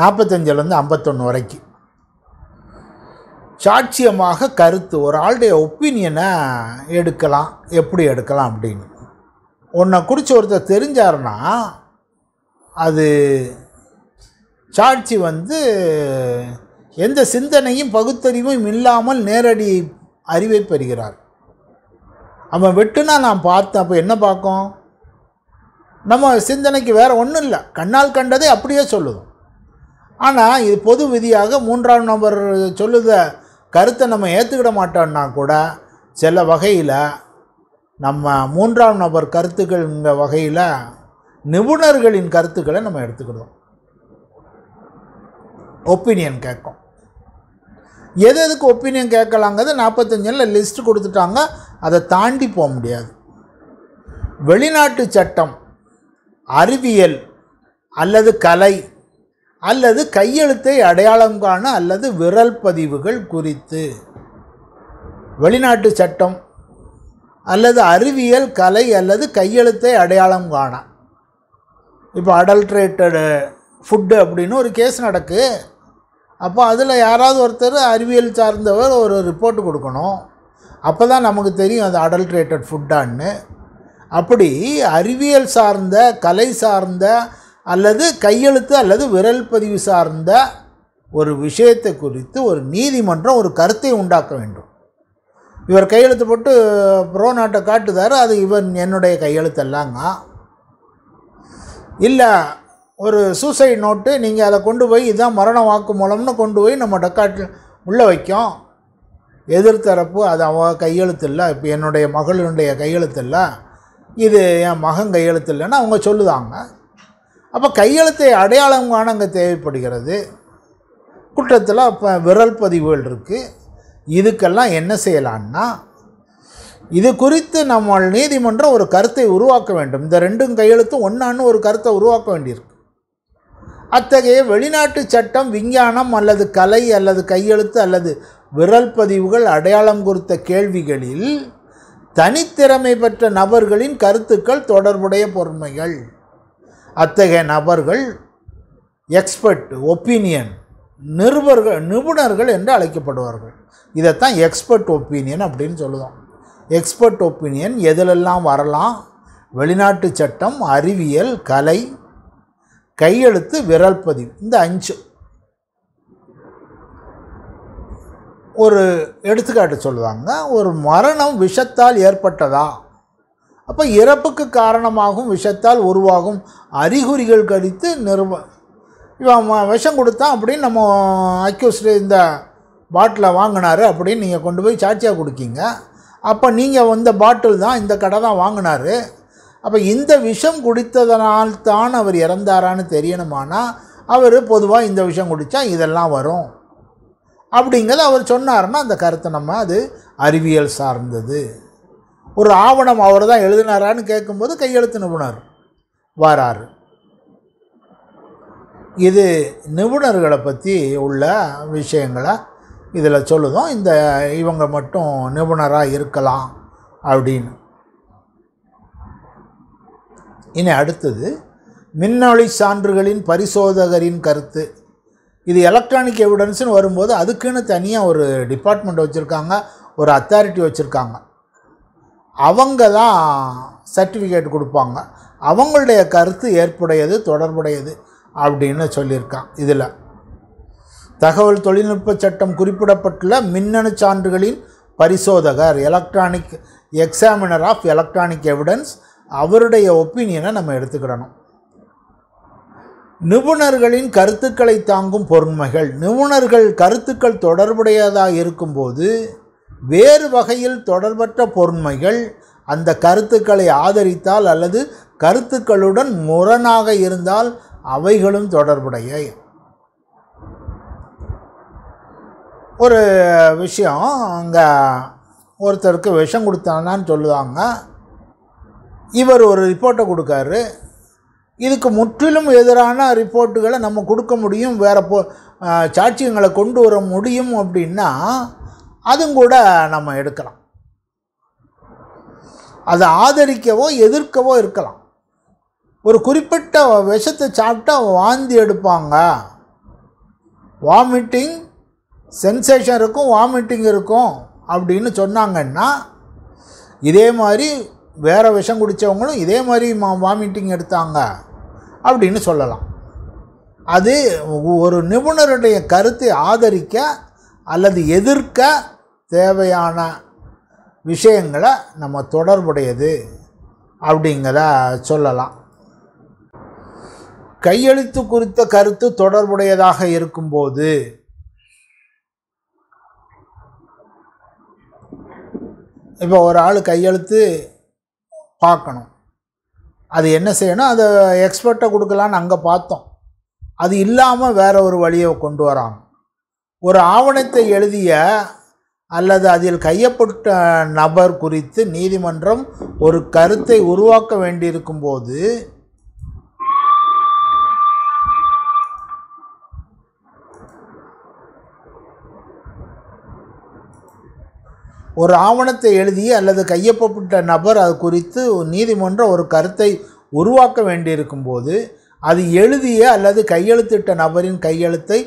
நாற்பத்தஞ்சிலேருந்து ஐம்பத்தொன்று வரைக்கும் சாட்சியமாக கருத்து ஒரு ஆளுடைய ஒப்பீனியனை எடுக்கலாம் எப்படி எடுக்கலாம் அப்படின்னு உன்னை குறித்து ஒருத்தர் தெரிஞ்சாருன்னா அது சாட்சி வந்து எந்த சிந்தனையும் பகுத்தறிவும் இல்லாமல் நேரடி அறிவை பெறுகிறார் அவன் வெட்டுனா நான் பார்த்தேன் அப்போ என்ன பார்க்கும் நம்ம சிந்தனைக்கு வேறு ஒன்றும் இல்லை கண்ணால் கண்டதே அப்படியே சொல்லுதும் ஆனால் இது பொது விதியாக மூன்றாம் நம்பர் சொல்லுத கருத்தை நம்ம ஏற்றுக்கிட மாட்டோம்னா கூட சில வகையில் நம்ம மூன்றாம் நபர் கருத்துக்கள்ங்கிற வகையில் நிபுணர்களின் கருத்துக்களை நம்ம எடுத்துக்கிடுவோம் ஒப்பீனியன் கேட்கும் எது எதுக்கு ஒப்பீனியன் கேட்கலாங்கிறது நாற்பத்தஞ்சில் லிஸ்ட் கொடுத்துட்டாங்க அதை தாண்டி போக முடியாது வெளிநாட்டு சட்டம் அறிவியல் அல்லது கலை அல்லது கையெழுத்தை அடையாளம் காண அல்லது விரல் பதிவுகள் குறித்து வெளிநாட்டு சட்டம் அல்லது அறிவியல் கலை அல்லது கையெழுத்தை அடையாளம் காண இப்போ அடல்ட்ரேட்டடு ஃபுட்டு அப்படின்னு ஒரு கேஸ் நடக்கு அப்போ அதில் யாராவது ஒருத்தர் அறிவியல் சார்ந்தவர் ஒரு ரிப்போர்ட் கொடுக்கணும் அப்போ தான் நமக்கு தெரியும் அது அடல்ட்ரேட்டட் ஃபுட்டான்னு அப்படி அறிவியல் சார்ந்த கலை சார்ந்த அல்லது கையெழுத்து அல்லது விரல் பதிவு சார்ந்த ஒரு விஷயத்தை குறித்து ஒரு நீதிமன்றம் ஒரு கருத்தை உண்டாக்க வேண்டும் இவர் கையெழுத்து போட்டு ப்ரோ நாட்டை காட்டுதார் அது இவன் என்னுடைய கையெழுத்தல்லாங்க இல்லை ஒரு சூசைட் நோட்டு நீங்கள் அதை கொண்டு போய் இதான் மரண வாக்கு மூலம்னு கொண்டு போய் நம்ம டக்காட்டில் உள்ளே வைக்கும் எதிர்த்தரப்பு அது அவ கையெழுத்து இல்லை இப்போ என்னுடைய மகளினுடைய கையெழுத்து இல்லை இது என் மகன் கையெழுத்து இல்லைன்னா அவங்க சொல்லுதாங்க அப்போ கையெழுத்தை அடையாளம் காண அங்கே தேவைப்படுகிறது குற்றத்தில் இப்போ விரல் பதிவுகள் இருக்குது இதுக்கெல்லாம் என்ன செய்யலான்னா இது குறித்து நம்ம நீதிமன்றம் ஒரு கருத்தை உருவாக்க வேண்டும் இந்த ரெண்டும் கையெழுத்தும் ஒன்றான்னு ஒரு கருத்தை உருவாக்க வேண்டியிருக்கு அத்தகைய வெளிநாட்டு சட்டம் விஞ்ஞானம் அல்லது கலை அல்லது கையெழுத்து அல்லது விரல் பதிவுகள் அடையாளம் குறித்த கேள்விகளில் தனித்திறமை பெற்ற நபர்களின் கருத்துக்கள் தொடர்புடைய பொறுமைகள் அத்தகைய நபர்கள் எக்ஸ்பர்ட் ஒப்பீனியன் நிருபர்கள் நிபுணர்கள் என்று அழைக்கப்படுவார்கள் இதைத்தான் எக்ஸ்பர்ட் ஒப்பீனியன் அப்படின்னு சொல்லுவோம் எக்ஸ்பர்ட் ஒப்பீனியன் எதிலெல்லாம் வரலாம் வெளிநாட்டு சட்டம் அறிவியல் கலை கையெழுத்து விரல் பதிவு இந்த அஞ்சு ஒரு எடுத்துக்காட்டு சொல்லுவாங்க ஒரு மரணம் விஷத்தால் ஏற்பட்டதா அப்போ இறப்புக்கு காரணமாகும் விஷத்தால் உருவாகும் அறிகுறிகள் கழித்து நிறுவ இவன் விஷம் கொடுத்தான் அப்படின்னு நம்ம அக்யூஸ்ட் இந்த பாட்டிலை வாங்கினார் அப்படின்னு நீங்கள் கொண்டு போய் சாட்சியாக கொடுக்கீங்க அப்போ நீங்கள் வந்த பாட்டில் தான் இந்த கடை தான் வாங்கினார் அப்போ இந்த விஷம் குடித்ததனால்தான் அவர் இறந்தாரான்னு தெரியணுமானா அவர் பொதுவாக இந்த விஷம் குடித்தா இதெல்லாம் வரும் அப்படிங்கிறத அவர் சொன்னார்னா அந்த கருத்தை நம்ம அது அறிவியல் சார்ந்தது ஒரு ஆவணம் அவர் தான் எழுதினாரான்னு கேட்கும்போது கையெழுத்து நிபுணர் வாரார் இது நிபுணர்களை பற்றி உள்ள விஷயங்களை இதில் சொல்லுதும் இந்த இவங்க மட்டும் நிபுணராக இருக்கலாம் அப்படின்னு இனி அடுத்தது மின்னொளி சான்றுகளின் பரிசோதகரின் கருத்து இது எலக்ட்ரானிக் எவிடன்ஸ்னு வரும்போது அதுக்குன்னு தனியாக ஒரு டிபார்ட்மெண்ட் வச்சுருக்காங்க ஒரு அத்தாரிட்டி வச்சுருக்காங்க அவங்க தான் சர்டிஃபிகேட் கொடுப்பாங்க அவங்களுடைய கருத்து ஏற்புடையது தொடர்புடையது அப்படின்னு சொல்லியிருக்கான் இதில் தகவல் தொழில்நுட்ப சட்டம் குறிப்பிடப்பட்டுள்ள மின்னணு சான்றுகளின் பரிசோதகர் electronic examiner of electronic evidence அவருடைய ஒப்பீனியனை நம்ம எடுத்துக்கிடணும் நிபுணர்களின் கருத்துக்களை தாங்கும் பொறுமைகள் நிபுணர்கள் கருத்துக்கள் தொடர்புடையதாக இருக்கும்போது வேறு வகையில் தொடர்பற்ற பொருண்மைகள் அந்த கருத்துக்களை ஆதரித்தால் அல்லது கருத்துக்களுடன் முரணாக இருந்தால் அவைகளும் தொடர்புடைய ஒரு விஷயம் அங்கே ஒருத்தருக்கு விஷம் கொடுத்தானான்னு சொல்லுவாங்க இவர் ஒரு ரிப்போர்ட்டை கொடுக்காரு இதுக்கு முற்றிலும் எதிரான ரிப்போர்ட்டுகளை நம்ம கொடுக்க முடியும் வேறு போ சாட்சியங்களை கொண்டு வர முடியும் அப்படின்னா அதுவும் கூட நம்ம எடுக்கலாம் அதை ஆதரிக்கவோ எதிர்க்கவோ இருக்கலாம் ஒரு குறிப்பிட்ட விஷத்தை சாப்பிட்டா வாந்தி எடுப்பாங்க வாமிட்டிங் சென்சேஷன் இருக்கும் வாமிட்டிங் இருக்கும் அப்படின்னு சொன்னாங்கன்னா இதே மாதிரி வேறு விஷம் குடித்தவங்களும் இதே மாதிரி மா வாமிட்டிங் எடுத்தாங்க அப்படின்னு சொல்லலாம் அது ஒரு நிபுணருடைய கருத்தை ஆதரிக்க அல்லது எதிர்க்க தேவையான விஷயங்களை நம்ம தொடர்புடையது அப்படிங்கிற சொல்லலாம் கையெழுத்து குறித்த கருத்து தொடர்புடையதாக இருக்கும்போது இப்போ ஒரு ஆள் கையெழுத்து பார்க்கணும் அது என்ன செய்யணும் அதை எக்ஸ்பர்ட்டை கொடுக்கலான்னு அங்கே பார்த்தோம் அது இல்லாமல் வேற ஒரு வழியை கொண்டு வராங்க ஒரு ஆவணத்தை எழுதிய அல்லது அதில் கையப்பட்ட நபர் குறித்து நீதிமன்றம் ஒரு கருத்தை உருவாக்க வேண்டியிருக்கும் போது ஒரு ஆவணத்தை எழுதிய அல்லது கையொப்பப்பட்ட நபர் அது குறித்து நீதிமன்றம் ஒரு கருத்தை உருவாக்க வேண்டியிருக்கும் போது அது எழுதிய அல்லது கையெழுத்திட்ட நபரின் கையெழுத்தை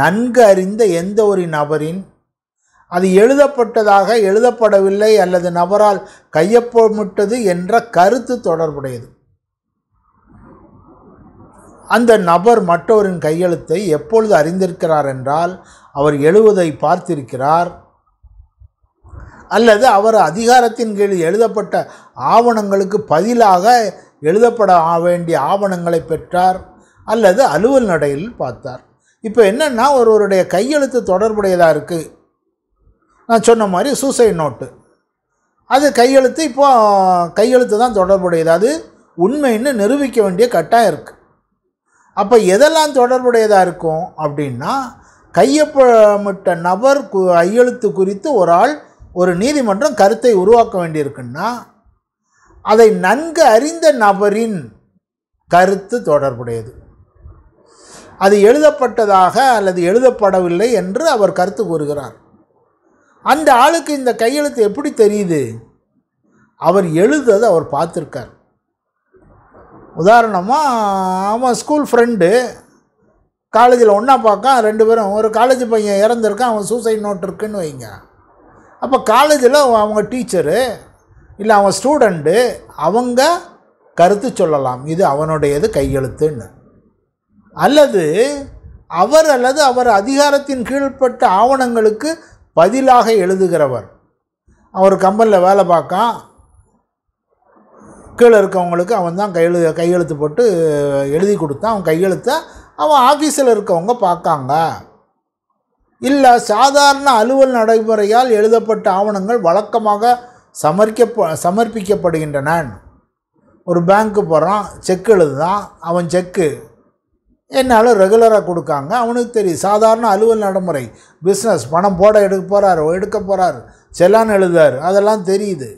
நன்கு அறிந்த எந்த ஒரு நபரின் அது எழுதப்பட்டதாக எழுதப்படவில்லை அல்லது நபரால் கையொப்பமிட்டது என்ற கருத்து தொடர்புடையது அந்த நபர் மற்றவரின் கையெழுத்தை எப்பொழுது அறிந்திருக்கிறார் என்றால் அவர் எழுவதை பார்த்திருக்கிறார் அல்லது அவர் அதிகாரத்தின் கீழ் எழுதப்பட்ட ஆவணங்களுக்கு பதிலாக எழுதப்பட வேண்டிய ஆவணங்களை பெற்றார் அல்லது அலுவல் நடையில் பார்த்தார் இப்போ என்னென்னா ஒருவருடைய கையெழுத்து தொடர்புடையதாக இருக்குது நான் சொன்ன மாதிரி சூசைட் நோட்டு அது கையெழுத்து இப்போ கையெழுத்து தான் தொடர்புடையது அது உண்மைன்னு நிரூபிக்க வேண்டிய கட்டாயம் இருக்குது அப்போ எதெல்லாம் தொடர்புடையதாக இருக்கும் அப்படின்னா கையப்பட்ட நபர் கையெழுத்து குறித்து ஒரு ஆள் ஒரு நீதிமன்றம் கருத்தை உருவாக்க வேண்டியிருக்குன்னா அதை நன்கு அறிந்த நபரின் கருத்து தொடர்புடையது அது எழுதப்பட்டதாக அல்லது எழுதப்படவில்லை என்று அவர் கருத்து கூறுகிறார் அந்த ஆளுக்கு இந்த கையெழுத்து எப்படி தெரியுது அவர் எழுததை அவர் பார்த்துருக்கார் உதாரணமாக அவன் ஸ்கூல் ஃப்ரெண்டு காலேஜில் ஒன்றா பார்க்கான் ரெண்டு பேரும் ஒரு காலேஜ் பையன் இறந்துருக்கான் அவன் சூசைட் நோட் இருக்குன்னு வைங்க அப்போ காலேஜில் அவங்க டீச்சரு இல்லை அவன் ஸ்டூடெண்ட்டு அவங்க கருத்து சொல்லலாம் இது அவனுடையது கையெழுத்துன்னு அல்லது அவர் அல்லது அவர் அதிகாரத்தின் கீழ்ப்பட்ட ஆவணங்களுக்கு பதிலாக எழுதுகிறவர் அவர் கம்பனில் வேலை பார்க்கான் கீழே இருக்கவங்களுக்கு அவன் தான் கையெழு கையெழுத்து போட்டு எழுதி கொடுத்தான் அவன் கையெழுத்தை அவன் ஆஃபீஸில் இருக்கவங்க பார்க்காங்க இல்லை சாதாரண அலுவல் நடைமுறையால் எழுதப்பட்ட ஆவணங்கள் வழக்கமாக சமர்க்க சமர்ப்பிக்கப்படுகின்றன ஒரு பேங்க்கு போகிறான் செக் எழுதுதான் அவன் செக்கு என்னாலும் ரெகுலராக கொடுக்காங்க அவனுக்கு தெரியும் சாதாரண அலுவல் நடைமுறை பிஸ்னஸ் பணம் போட எடுக்க போகிறார் எடுக்க போகிறார் செல்லான் எழுதுறார் அதெல்லாம் தெரியுது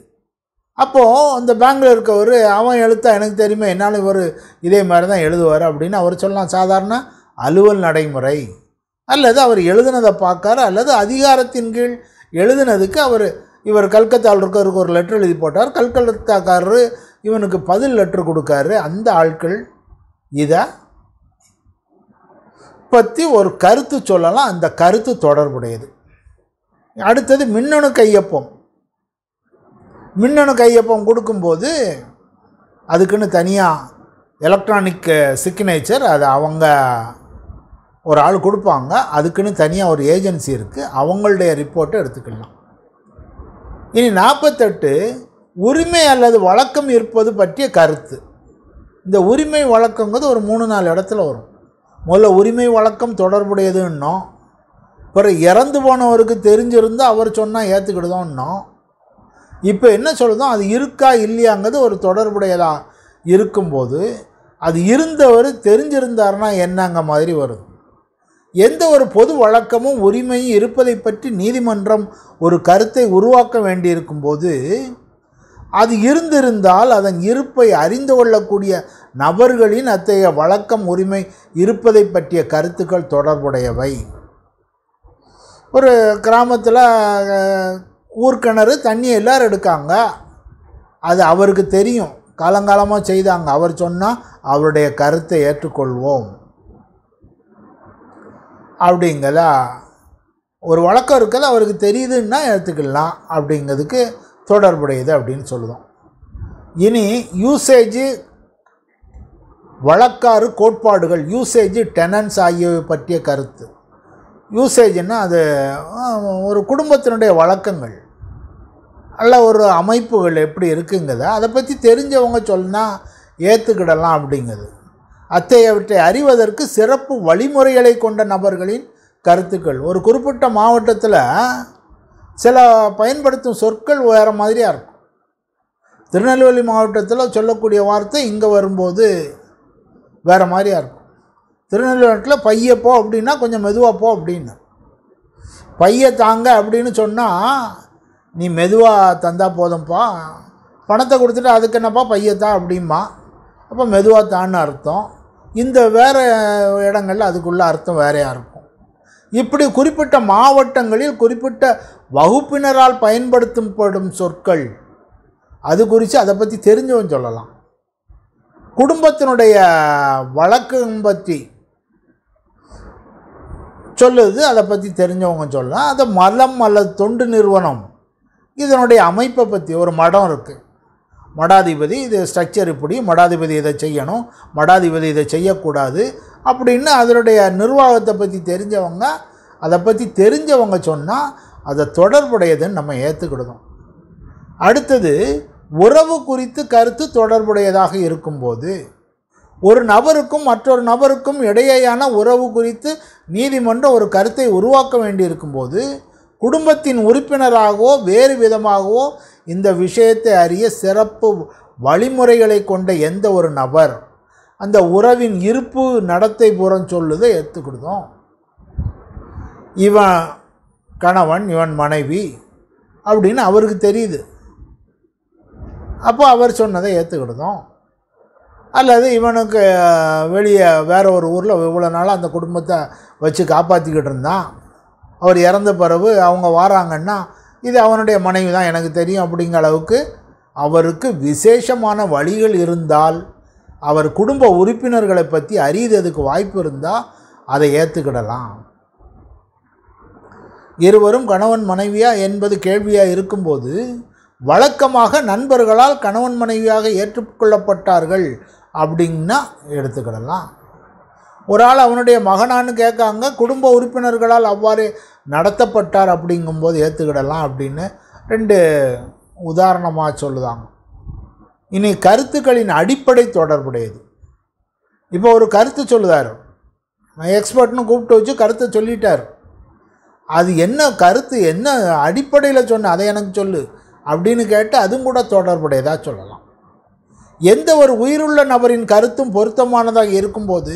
அப்போது அந்த பேங்கில் இருக்கவர் அவன் எழுத்தா எனக்கு தெரியுமே என்னால் இவர் இதே மாதிரி தான் எழுதுவார் அப்படின்னு அவர் சொல்லலாம் சாதாரண அலுவல் நடைமுறை அல்லது அவர் எழுதுனதை பார்க்காரு அல்லது அதிகாரத்தின் கீழ் எழுதுனதுக்கு அவர் இவர் கல்கத்தாவில் இருக்கிறவருக்கு ஒரு லெட்ரு எழுதி போட்டார் கல்கத்தாக்காரரு இவனுக்கு பதில் லெட்ரு கொடுக்காரு அந்த ஆட்கள் இதை பற்றி ஒரு கருத்து சொல்லலாம் அந்த கருத்து தொடர்புடையது அடுத்தது மின்னணு கையொப்பம் மின்னணு கையொப்பம் கொடுக்கும்போது அதுக்குன்னு தனியாக எலக்ட்ரானிக் சிக்னேச்சர் அது அவங்க ஒரு ஆள் கொடுப்பாங்க அதுக்குன்னு தனியாக ஒரு ஏஜென்சி இருக்குது அவங்களுடைய ரிப்போர்ட்டை எடுத்துக்கலாம் இனி நாற்பத்தெட்டு உரிமை அல்லது வழக்கம் இருப்பது பற்றிய கருத்து இந்த உரிமை வழக்கங்கிறது ஒரு மூணு நாலு இடத்துல வரும் முதல்ல உரிமை வழக்கம் தொடர்புடையதுன்னோம் பிறகு இறந்து போனவருக்கு தெரிஞ்சிருந்து அவர் சொன்னால் ஏற்றுக்கிடுதோன்னோம் இப்போ என்ன சொல்லுதோ அது இருக்கா இல்லையாங்கிறது ஒரு தொடர்புடையதாக இருக்கும்போது அது இருந்தவர் தெரிஞ்சிருந்தாருன்னா என்னங்க மாதிரி வருது எந்த ஒரு பொது வழக்கமும் உரிமையும் இருப்பதை பற்றி நீதிமன்றம் ஒரு கருத்தை உருவாக்க வேண்டியிருக்கும் போது அது இருந்திருந்தால் அதன் இருப்பை அறிந்து கொள்ளக்கூடிய நபர்களின் அத்தகைய வழக்கம் உரிமை இருப்பதை பற்றிய கருத்துக்கள் தொடர்புடையவை ஒரு கிராமத்தில் ஊர்க்கிணறு தண்ணி எல்லோரும் எடுக்காங்க அது அவருக்கு தெரியும் காலங்காலமாக செய்தாங்க அவர் சொன்னால் அவருடைய கருத்தை ஏற்றுக்கொள்வோம் அப்படிங்கிறதா ஒரு வழக்கம் இருக்கிறது அவருக்கு தெரியுதுன்னா எடுத்துக்கலாம் அப்படிங்கிறதுக்கு தொடர்புடையது அப்படின்னு சொல்லுவோம் இனி யூசேஜ் வழக்காறு கோட்பாடுகள் யூசேஜ் டெனன்ஸ் ஆகியவை பற்றிய கருத்து யூசேஜ்னால் அது ஒரு குடும்பத்தினுடைய வழக்கங்கள் அல்ல ஒரு அமைப்புகள் எப்படி இருக்குங்கிறத அதை பற்றி தெரிஞ்சவங்க சொன்னால் ஏற்றுக்கிடலாம் அப்படிங்கிறது அத்தகையவற்றை அறிவதற்கு சிறப்பு வழிமுறைகளை கொண்ட நபர்களின் கருத்துக்கள் ஒரு குறிப்பிட்ட மாவட்டத்தில் சில பயன்படுத்தும் சொற்கள் வேறு மாதிரியாக இருக்கும் திருநெல்வேலி மாவட்டத்தில் சொல்லக்கூடிய வார்த்தை இங்கே வரும்போது வேறு மாதிரியாக இருக்கும் திருநெல்வேலியில் பையப்போ அப்படின்னா கொஞ்சம் மெதுவாக போ அப்படின்னு பைய தாங்க அப்படின்னு சொன்னால் நீ மெதுவாக தந்தால் போதும்ப்பா பணத்தை கொடுத்துட்டு அதுக்கு என்னப்பா பையத்தா அப்படிம்மா அப்போ மெதுவாக தான் அர்த்தம் இந்த வேறு இடங்களில் அதுக்குள்ளே அர்த்தம் வேறையாக இருக்கும் இப்படி குறிப்பிட்ட மாவட்டங்களில் குறிப்பிட்ட வகுப்பினரால் பயன்படுத்தப்படும் சொற்கள் அது குறித்து அதை பற்றி தெரிஞ்சவன் சொல்லலாம் குடும்பத்தினுடைய வழக்கம் பற்றி சொல்லுது அதை பற்றி தெரிஞ்சவங்க சொல்லலாம் அது மலம் அல்லது தொண்டு நிறுவனம் இதனுடைய அமைப்பை பற்றி ஒரு மடம் இருக்குது மடாதிபதி இது ஸ்ட்ரக்சர் இப்படி மடாதிபதி இதை செய்யணும் மடாதிபதி இதை செய்யக்கூடாது அப்படின்னு அதனுடைய நிர்வாகத்தை பற்றி தெரிஞ்சவங்க அதை பற்றி தெரிஞ்சவங்க சொன்னால் அதை தொடர்புடையதுன்னு நம்ம ஏற்றுக்கிடணும் அடுத்தது உறவு குறித்து கருத்து தொடர்புடையதாக இருக்கும்போது ஒரு நபருக்கும் மற்றொரு நபருக்கும் இடையேயான உறவு குறித்து நீதிமன்றம் ஒரு கருத்தை உருவாக்க வேண்டி இருக்கும்போது குடும்பத்தின் உறுப்பினராகவோ வேறு விதமாகவோ இந்த விஷயத்தை அறிய சிறப்பு வழிமுறைகளை கொண்ட எந்த ஒரு நபர் அந்த உறவின் இருப்பு நடத்தை புறம் சொல்லுதை எடுத்துக்கிடுதோம் இவன் கணவன் இவன் மனைவி அப்படின்னு அவருக்கு தெரியுது அப்போ அவர் சொன்னதை ஏற்றுக்கிடுதோம் அல்லது இவனுக்கு வெளியே வேறு ஒரு ஊரில் இவ்வளோ நாளாக அந்த குடும்பத்தை வச்சு காப்பாற்றிக்கிட்டு இருந்தான் அவர் இறந்த பிறகு அவங்க வாராங்கன்னா இது அவனுடைய மனைவி தான் எனக்கு தெரியும் அப்படிங்கிற அளவுக்கு அவருக்கு விசேஷமான வழிகள் இருந்தால் அவர் குடும்ப உறுப்பினர்களை பற்றி அறியதுக்கு வாய்ப்பு இருந்தால் அதை ஏற்றுக்கிடலாம் இருவரும் கணவன் மனைவியா என்பது கேள்வியாக இருக்கும்போது வழக்கமாக நண்பர்களால் கணவன் மனைவியாக ஏற்றுக்கொள்ளப்பட்டார்கள் அப்படின்னா எடுத்துக்கிடலாம் ஒரு ஆள் அவனுடைய மகனான்னு கேட்காங்க குடும்ப உறுப்பினர்களால் அவ்வாறு நடத்தப்பட்டார் அப்படிங்கும்போது ஏற்றுக்கிடலாம் அப்படின்னு ரெண்டு உதாரணமாக சொல்லுதாங்க இனி கருத்துக்களின் அடிப்படை தொடர்புடையது இப்போ ஒரு கருத்து சொல்லுதார் எக்ஸ்பர்ட்னு கூப்பிட்டு வச்சு கருத்தை சொல்லிட்டார் அது என்ன கருத்து என்ன அடிப்படையில் சொன்ன அதை எனக்கு சொல்லு அப்படின்னு கேட்டு அதுவும் கூட தொடர்புடையதாக சொல்லலாம் எந்த ஒரு உயிருள்ள நபரின் கருத்தும் பொருத்தமானதாக இருக்கும்போது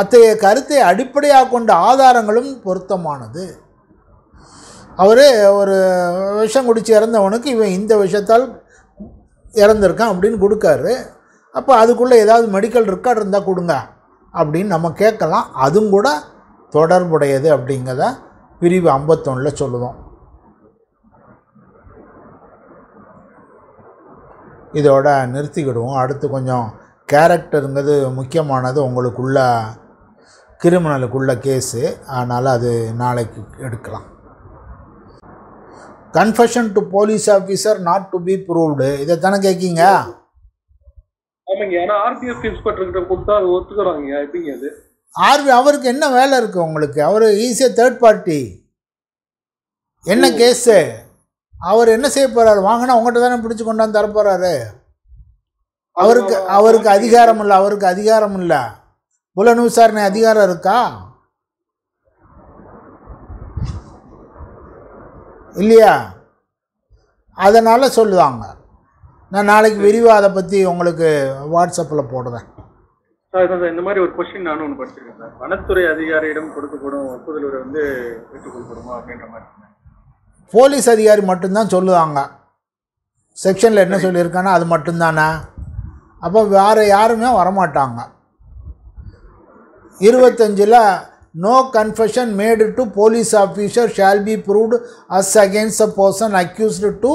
அத்தகைய கருத்தை அடிப்படையாக கொண்ட ஆதாரங்களும் பொருத்தமானது அவர் ஒரு விஷம் குடித்து இறந்தவனுக்கு இவன் இந்த விஷத்தால் இறந்துருக்கான் அப்படின்னு கொடுக்காரு அப்போ அதுக்குள்ளே ஏதாவது மெடிக்கல் ரெக்கார்டு இருந்தால் கொடுங்க அப்படின்னு நம்ம கேட்கலாம் அதுவும் கூட தொடர்புடையது அப்படிங்கிறத பிரிவு ஐம்பத்தொன்னில் சொல்லுவோம் இதோட நிறுத்திக்கிடுவோம் அடுத்து கொஞ்சம் கேரக்டருங்கிறது முக்கியமானது உங்களுக்குள்ளே கிரிமினலுக்குள்ள கேஸு அதனால் அது நாளைக்கு எடுக்கலாம் confession to police officer not to be proved இதை தானே கேட்கீங்க ஆமாங்க ஏன்னா ஆர்பிஎஃப் கொடுத்தா அது ஒத்துக்கிறாங்க எப்படிங்க அது ஆர்பி அவருக்கு என்ன வேலை இருக்குது உங்களுக்கு அவர் ஈஸியாக தேர்ட் பார்ட்டி என்ன கேஸு அவர் என்ன செய்ய போறாரு வாங்கினா உங்கள்கிட்ட தானே பிடிச்சி கொண்டாந்து தரப்போகிறாரு அவருக்கு அவருக்கு அதிகாரம் இல்லை அவருக்கு அதிகாரம் இல்லை புலன் விசாரணை அதிகாரம் இருக்கா இல்லையா அதனால் சொல்லுவாங்க நான் நாளைக்கு விரிவாக அதை பற்றி உங்களுக்கு வாட்ஸ்அப்பில் போடுறேன் சார் சார் இந்த மாதிரி ஒரு கொஷின் நானும் ஒன்று படிச்சிருக்கேன் சார் வனத்துறை அதிகாரியிடம் கொடுக்கப்படும் ஒப்புதல் வந்து ஏற்றுக்கொள்ளப்படுமா அப்படின்ற மாதிரி போலீஸ் அதிகாரி மட்டும்தான் சொல்லுவாங்க செக்ஷனில் என்ன சொல்லியிருக்கானோ அது மட்டும்தானே அப்போ வேறு யாருமே வரமாட்டாங்க இருபத்தஞ்சில் no confession made to police officer shall be proved as against a person accused to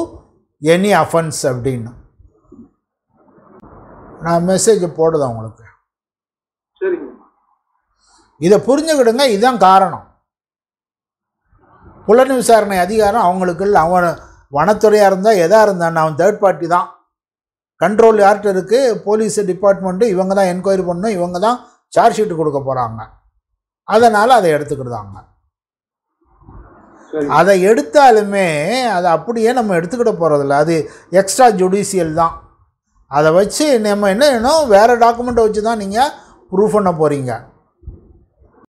any offence அப்படின்னு நான் மெசேஜ் போடுதேன் உங்களுக்கு இதை புரிஞ்சுக்கிடுங்க இதுதான் காரணம் புலன் விசாரணை அதிகாரம் அவங்களுக்கு இல்லை அவன் வனத்துறையாக இருந்தால் எதாக இருந்தான் அவன் தேர்ட் பார்ட்டி தான் கண்ட்ரோல் யார்கிட்ட இருக்குது போலீஸ் டிபார்ட்மெண்ட்டு இவங்க தான் என்கொயரி பண்ணணும் இவங்க தான் சார்ஜ் ஷீட் கொடுக்க போகிறாங்க அதனால் அதை எடுத்துக்கிடுதாங்க அதை எடுத்தாலுமே அதை அப்படியே நம்ம எடுத்துக்கிட போகிறதில்ல அது எக்ஸ்ட்ரா ஜுடிஷியல் தான் அதை வச்சு நம்ம என்ன வேணும் வேறு டாக்குமெண்ட்டை வச்சு தான் நீங்கள் ப்ரூஃப் பண்ண போகிறீங்க